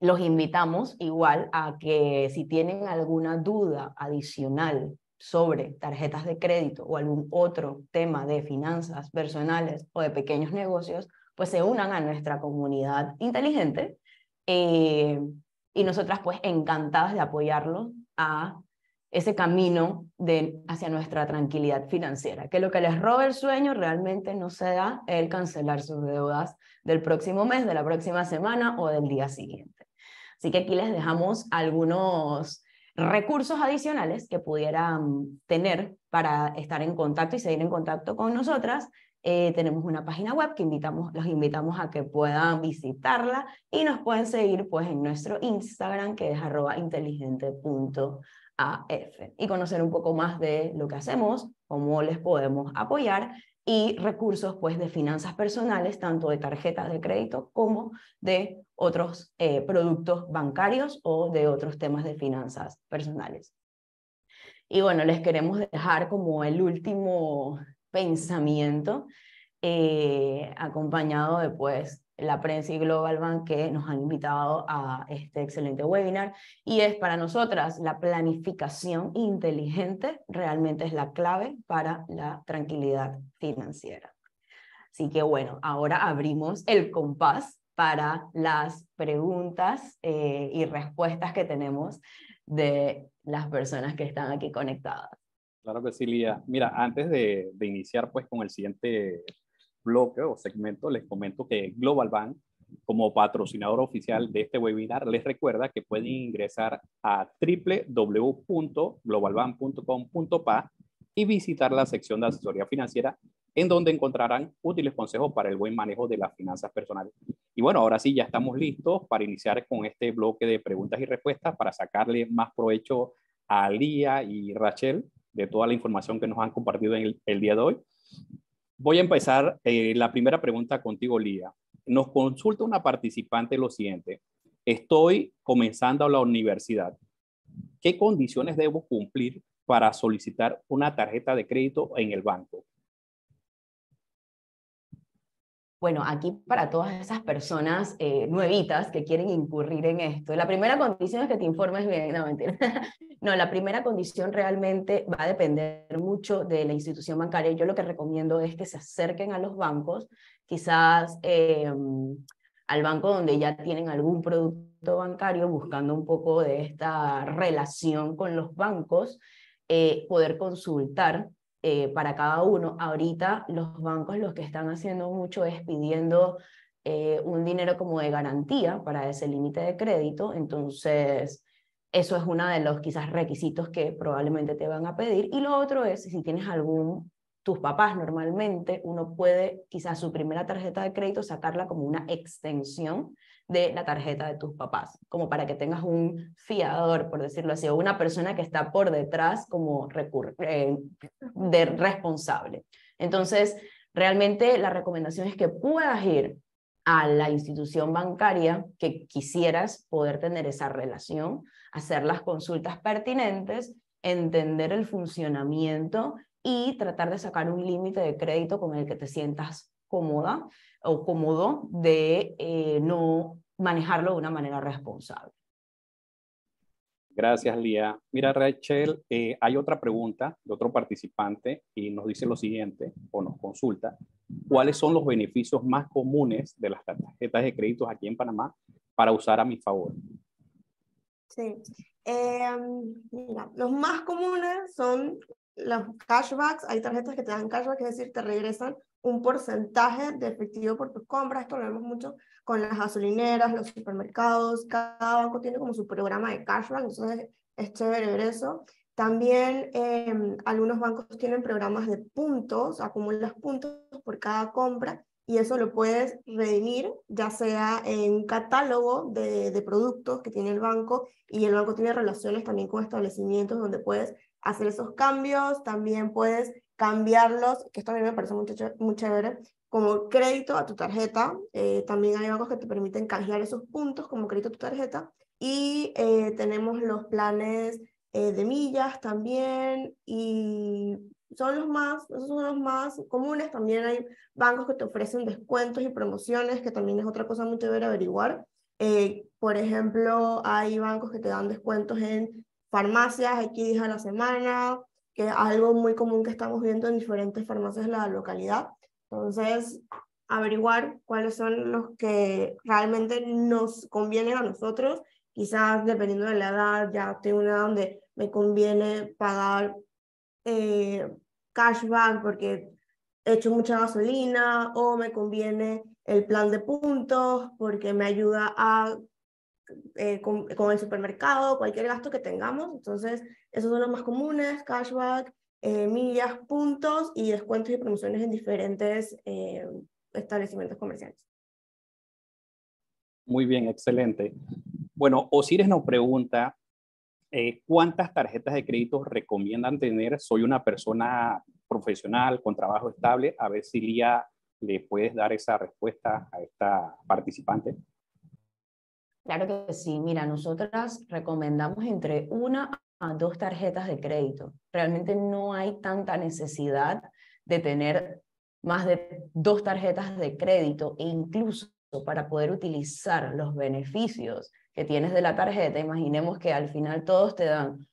[SPEAKER 2] los invitamos igual a que si tienen alguna duda adicional sobre tarjetas de crédito o algún otro tema de finanzas personales o de pequeños negocios, pues se unan a nuestra comunidad inteligente eh, y nosotras pues encantadas de apoyarlos a ese camino de, hacia nuestra tranquilidad financiera, que lo que les roba el sueño realmente no sea el cancelar sus deudas del próximo mes, de la próxima semana o del día siguiente. Así que aquí les dejamos algunos recursos adicionales que pudieran tener para estar en contacto y seguir en contacto con nosotras eh, tenemos una página web que invitamos, los invitamos a que puedan visitarla y nos pueden seguir pues, en nuestro Instagram que es inteligente.af y conocer un poco más de lo que hacemos, cómo les podemos apoyar y recursos pues, de finanzas personales, tanto de tarjetas de crédito como de otros eh, productos bancarios o de otros temas de finanzas personales. Y bueno, les queremos dejar como el último pensamiento, eh, acompañado de la prensa y Global Bank que nos han invitado a este excelente webinar. Y es para nosotras la planificación inteligente realmente es la clave para la tranquilidad financiera. Así que bueno, ahora abrimos el compás para las preguntas eh, y respuestas que tenemos de las personas que están aquí conectadas.
[SPEAKER 1] Claro que sí, Lía. Mira, antes de, de iniciar pues con el siguiente bloque o segmento, les comento que Global Bank, como patrocinador oficial de este webinar, les recuerda que pueden ingresar a www.globalbank.com.pa y visitar la sección de asesoría financiera en donde encontrarán útiles consejos para el buen manejo de las finanzas personales. Y bueno, ahora sí, ya estamos listos para iniciar con este bloque de preguntas y respuestas para sacarle más provecho a Lía y Rachel de toda la información que nos han compartido en el, día de hoy. Voy a empezar eh, la primera pregunta contigo, Lía. Nos consulta una participante lo siguiente. Estoy comenzando la universidad. ¿Qué condiciones debo cumplir para solicitar una tarjeta de crédito en el banco?
[SPEAKER 2] Bueno, aquí para todas esas personas eh, nuevitas que quieren incurrir en esto, la primera condición es que te informes bien, no mentira. No, la primera condición realmente va a depender mucho de la institución bancaria. Yo lo que recomiendo es que se acerquen a los bancos, quizás em, al banco donde ya tienen algún producto bancario, buscando un poco de esta relación con los bancos, eh, poder consultar eh, para cada uno. Ahorita los bancos lo que están haciendo mucho es pidiendo eh, un dinero como de garantía para ese límite de crédito, entonces eso es uno de los quizás requisitos que probablemente te van a pedir. Y lo otro es, si tienes algún, tus papás normalmente, uno puede quizás su primera tarjeta de crédito sacarla como una extensión de la tarjeta de tus papás, como para que tengas un fiador, por decirlo así, o una persona que está por detrás como eh, de responsable. Entonces, realmente la recomendación es que puedas ir a la institución bancaria que quisieras poder tener esa relación, hacer las consultas pertinentes, entender el funcionamiento y tratar de sacar un límite de crédito con el que te sientas cómoda o cómodo de eh, no manejarlo de una manera responsable.
[SPEAKER 1] Gracias, Lía. Mira, Rachel, eh, hay otra pregunta de otro participante y nos dice lo siguiente, o nos consulta, ¿cuáles son los beneficios más comunes de las tarjetas de créditos aquí en Panamá para usar a mi favor?
[SPEAKER 3] Sí, em, mira, los más comunes son los cashbacks, hay tarjetas que te dan cashback, es decir, te regresan un porcentaje de efectivo por tus compras, esto lo vemos mucho con las gasolineras, los supermercados, cada banco tiene como su programa de cashback, entonces es chévere eso. También em, algunos bancos tienen programas de puntos, acumulas puntos por cada compra y eso lo puedes redimir, ya sea en un catálogo de, productos que tiene el banco y el banco tiene relaciones también con establecimientos donde puedes hacer esos cambios, también puedes cambiarlos, que esto a mí me parece mucho, muy chévere, como crédito a tu tarjeta. Eh, también hay bancos que te permiten canjear esos puntos como crédito a tu tarjeta. Y eh, tenemos los planes eh, de millas también y son los más, esos son los más comunes. También hay bancos que te ofrecen descuentos y promociones, que también es otra cosa muy deber averiguar. por ejemplo, hay bancos que te dan descuentos en farmacias X a la semana, que es algo muy común que estamos viendo en diferentes farmacias de la localidad entonces, averiguar cuáles son los que realmente nos convienen a nosotros. Quizás dependiendo de la edad, ya tengo una edad donde me conviene pagar eh, cashback porque he hecho mucha gasolina o me conviene el plan de puntos porque me ayuda a, eh, con, con, el supermercado, cualquier gasto que tengamos. Entonces, esos son los más comunes, cashback, eh, millas, puntos y descuentos y promociones en diferentes eh, establecimientos comerciales.
[SPEAKER 1] Muy bien, excelente. Bueno, Osiris nos pregunta, eh, ¿cuántas tarjetas de crédito recomiendan tener? Soy una persona profesional con trabajo estable. A ver si Lía le puedes dar esa respuesta a esta participante.
[SPEAKER 2] Claro que sí. Mira, nosotras recomendamos entre una a dos tarjetas de crédito. Realmente no hay tanta necesidad de tener más de dos tarjetas de crédito e incluso para poder utilizar los beneficios que tienes de la tarjeta, imaginemos que al final todos te dan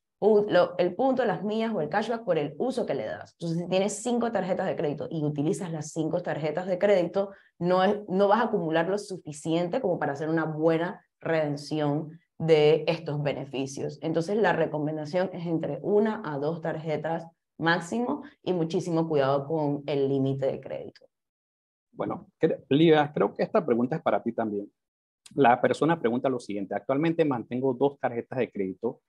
[SPEAKER 2] el punto, las mías o el cashback por el uso que le das. Entonces, si tienes cinco tarjetas de crédito y utilizas las cinco tarjetas de crédito, no, no vas a acumular lo suficiente como para hacer una buena redención de estos beneficios. Entonces, la recomendación es entre una a dos tarjetas máximo y muchísimo cuidado con el límite de crédito.
[SPEAKER 1] Bueno, Lívia, creo que esta pregunta es para ti también. La persona pregunta lo siguiente, actualmente mantengo dos tarjetas de crédito.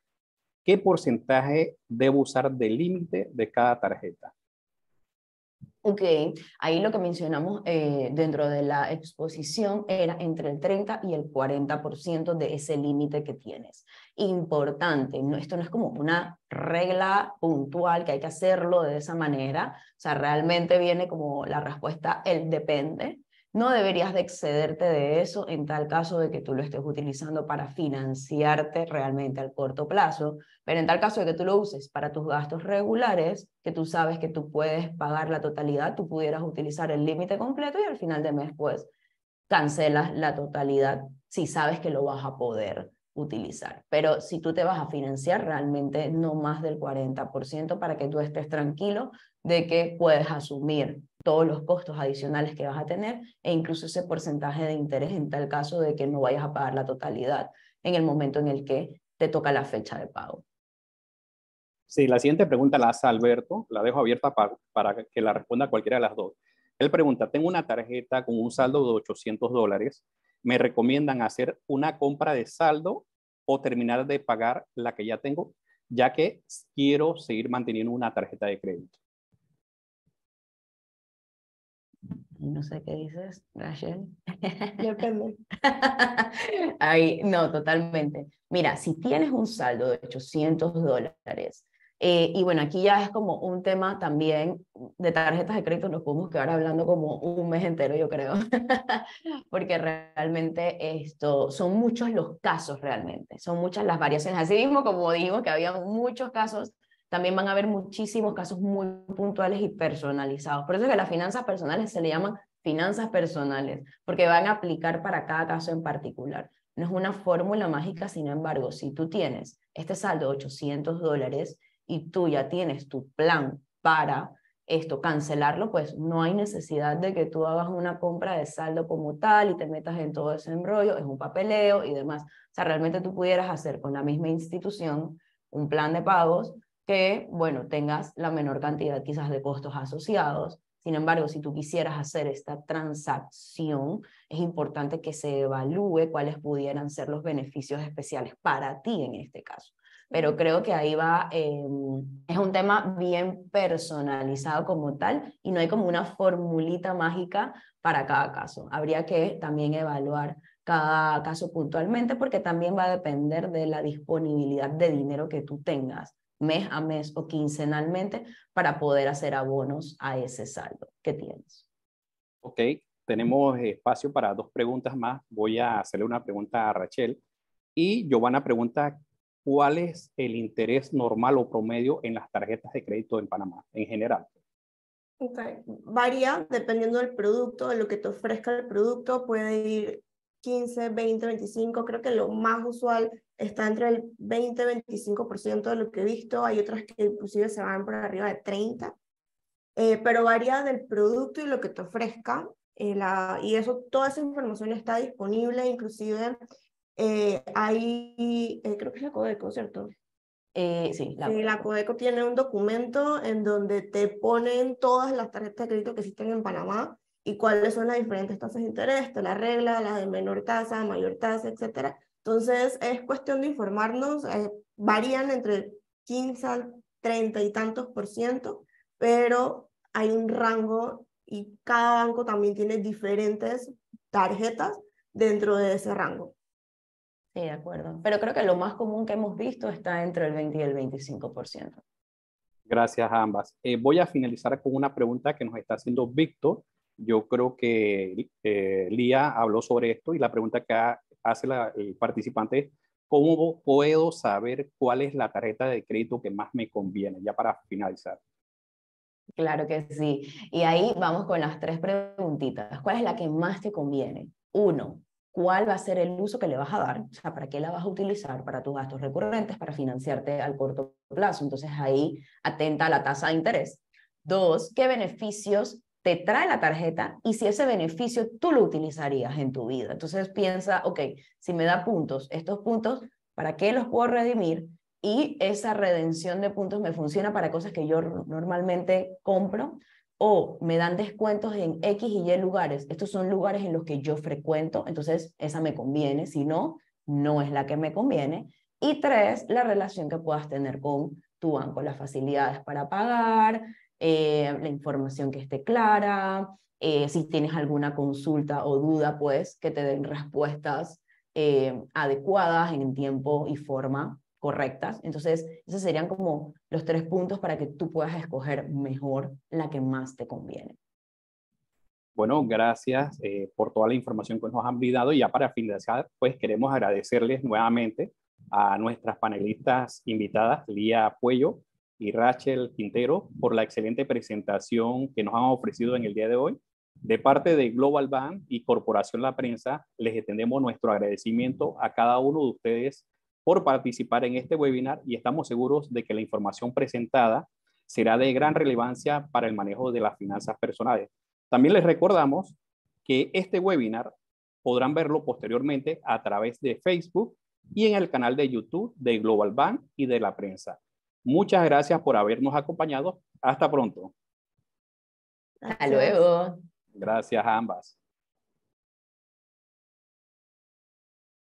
[SPEAKER 1] ¿Qué porcentaje debo usar del límite de cada tarjeta?
[SPEAKER 2] Ok, ahí lo que mencionamos eh, dentro de la exposición era entre el 30 y el 40% de ese límite que tienes. Importante, esto no es como una regla puntual que hay que hacerlo de esa manera, o sea, realmente viene como la respuesta, el depende, no deberías de excederte de eso en tal caso de que tú lo estés utilizando para financiarte realmente al corto plazo, pero en tal caso de que tú lo uses para tus gastos regulares, que tú sabes que tú puedes pagar la totalidad, tú pudieras utilizar el límite completo y al final de mes pues cancelas la totalidad si sabes que lo vas a poder utilizar. Pero si tú te vas a financiar realmente no más del 40% para que tú estés tranquilo de que puedes asumir todos los costos adicionales que vas a tener e incluso ese porcentaje de interés en tal caso de que no vayas a pagar la totalidad en el momento en el que te toca la fecha de pago.
[SPEAKER 1] Sí, la siguiente pregunta la hace Alberto, la dejo abierta para, para que la responda cualquiera de las dos. Él pregunta, tengo una tarjeta con un saldo de 800 dólares, ¿me recomiendan hacer una compra de saldo o terminar de pagar la que ya tengo, ya que quiero seguir manteniendo una tarjeta de crédito?
[SPEAKER 2] no sé qué dices, Rachel. Depende. Ahí, no, totalmente. Mira, si tienes un saldo de 800 dólares, eh, y bueno, aquí ya es como un tema también de tarjetas de crédito, nos podemos quedar hablando como un mes entero, yo creo, porque realmente esto, son muchos los casos realmente, son muchas las variaciones, así mismo como dijimos que había muchos casos también van a haber muchísimos casos muy puntuales y personalizados. Por eso es que las finanzas personales se le llaman finanzas personales, porque van a aplicar para cada caso en particular. No es una fórmula mágica, sin embargo, si tú tienes este saldo de 800 dólares y tú ya tienes tu plan para esto, cancelarlo, pues no hay necesidad de que tú hagas una compra de saldo como tal y te metas en todo ese embrollo, es un papeleo y demás. O sea, realmente tú pudieras hacer con la misma institución un plan de pagos que, bueno, tengas la menor cantidad quizás de costos asociados. Sin embargo, si tú quisieras hacer esta transacción, es importante que se evalúe cuáles pudieran ser los beneficios especiales para ti en este caso. Pero creo que ahí va, em, es un tema bien personalizado como tal y no hay como una formulita mágica para cada caso. Habría que también evaluar cada caso puntualmente porque también va a depender de la disponibilidad de dinero que tú tengas mes a mes o quincenalmente para poder hacer abonos a ese saldo que tienes.
[SPEAKER 1] Ok, tenemos espacio para dos preguntas más. Voy a hacerle una pregunta a Rachel y Giovanna pregunta, ¿cuál es el interés normal o promedio en las tarjetas de crédito en Panamá en general?
[SPEAKER 3] Okay. Varía dependiendo del producto, de lo que te ofrezca el producto, puede ir 15, 20, 25, creo que lo más usual está entre el 20-25% de lo que he visto, hay otras que inclusive se van por arriba de 30, eh, pero varía del producto y lo que te ofrezca, eh, la, y eso, toda esa información está disponible, inclusive eh, hay, eh, creo que es la Codeco, ¿cierto? sí, la, Codeco tiene un documento en donde te ponen todas las tarjetas de crédito que existen en Panamá y cuáles son las diferentes tasas de interés, la regla, las de menor tasa, mayor tasa, etcétera entonces, es cuestión de informarnos, eh, varían entre 15 al 30 y tantos por ciento, pero hay un rango y cada banco también tiene diferentes tarjetas dentro de ese rango. Sí,
[SPEAKER 2] de acuerdo. Pero creo que lo más común que hemos visto está entre el 20 y el 25%.
[SPEAKER 1] Gracias a ambas. Eh, voy a finalizar con una pregunta que nos está haciendo Víctor. Yo creo que eh, Lía habló sobre esto y la pregunta que ha hace la, el eh, participante, ¿cómo puedo saber cuál es la tarjeta de crédito que más me conviene? Ya para finalizar.
[SPEAKER 2] Claro que sí. Y ahí vamos con las tres preguntitas. ¿Cuál es la que más te conviene? Uno, ¿cuál va a ser el uso que le vas a dar? O sea, ¿para qué la vas a utilizar? Para tus gastos recurrentes, para financiarte al corto plazo. Entonces ahí atenta a la tasa de interés. Dos, ¿qué beneficios te trae la tarjeta y si ese beneficio tú lo utilizarías en tu vida. Entonces piensa, ok, si me da puntos, estos puntos, ¿para qué los puedo redimir? Y esa redención de puntos me funciona para cosas que yo normalmente compro o me dan descuentos en X y Y lugares. Estos son lugares en los que yo frecuento, entonces esa me conviene, si no, no es la que me conviene. Y tres, la relación que puedas tener con tu banco, las facilidades para pagar, eh, la información que esté clara, eh, si tienes alguna consulta o duda, pues que te den respuestas eh, adecuadas en tiempo y forma correctas. Entonces, esos serían como los tres puntos para que tú puedas escoger mejor la que más te conviene.
[SPEAKER 1] Bueno, gracias por toda la información que nos han brindado. Y ya para finalizar, pues queremos agradecerles nuevamente a nuestras panelistas invitadas, Lía Puello y Rachel Quintero por la excelente presentación que nos han ofrecido en el día de hoy. De parte de Global Bank y Corporación La Prensa, les extendemos nuestro agradecimiento a cada uno de ustedes por participar en este webinar y estamos seguros de que la información presentada será de gran relevancia para el manejo de las finanzas personales. También les recordamos que este webinar podrán verlo posteriormente a través de Facebook y en el canal de YouTube de Global Bank y de la prensa. Muchas gracias por habernos acompañado. Hasta pronto.
[SPEAKER 2] Hasta luego.
[SPEAKER 1] Gracias a ambas.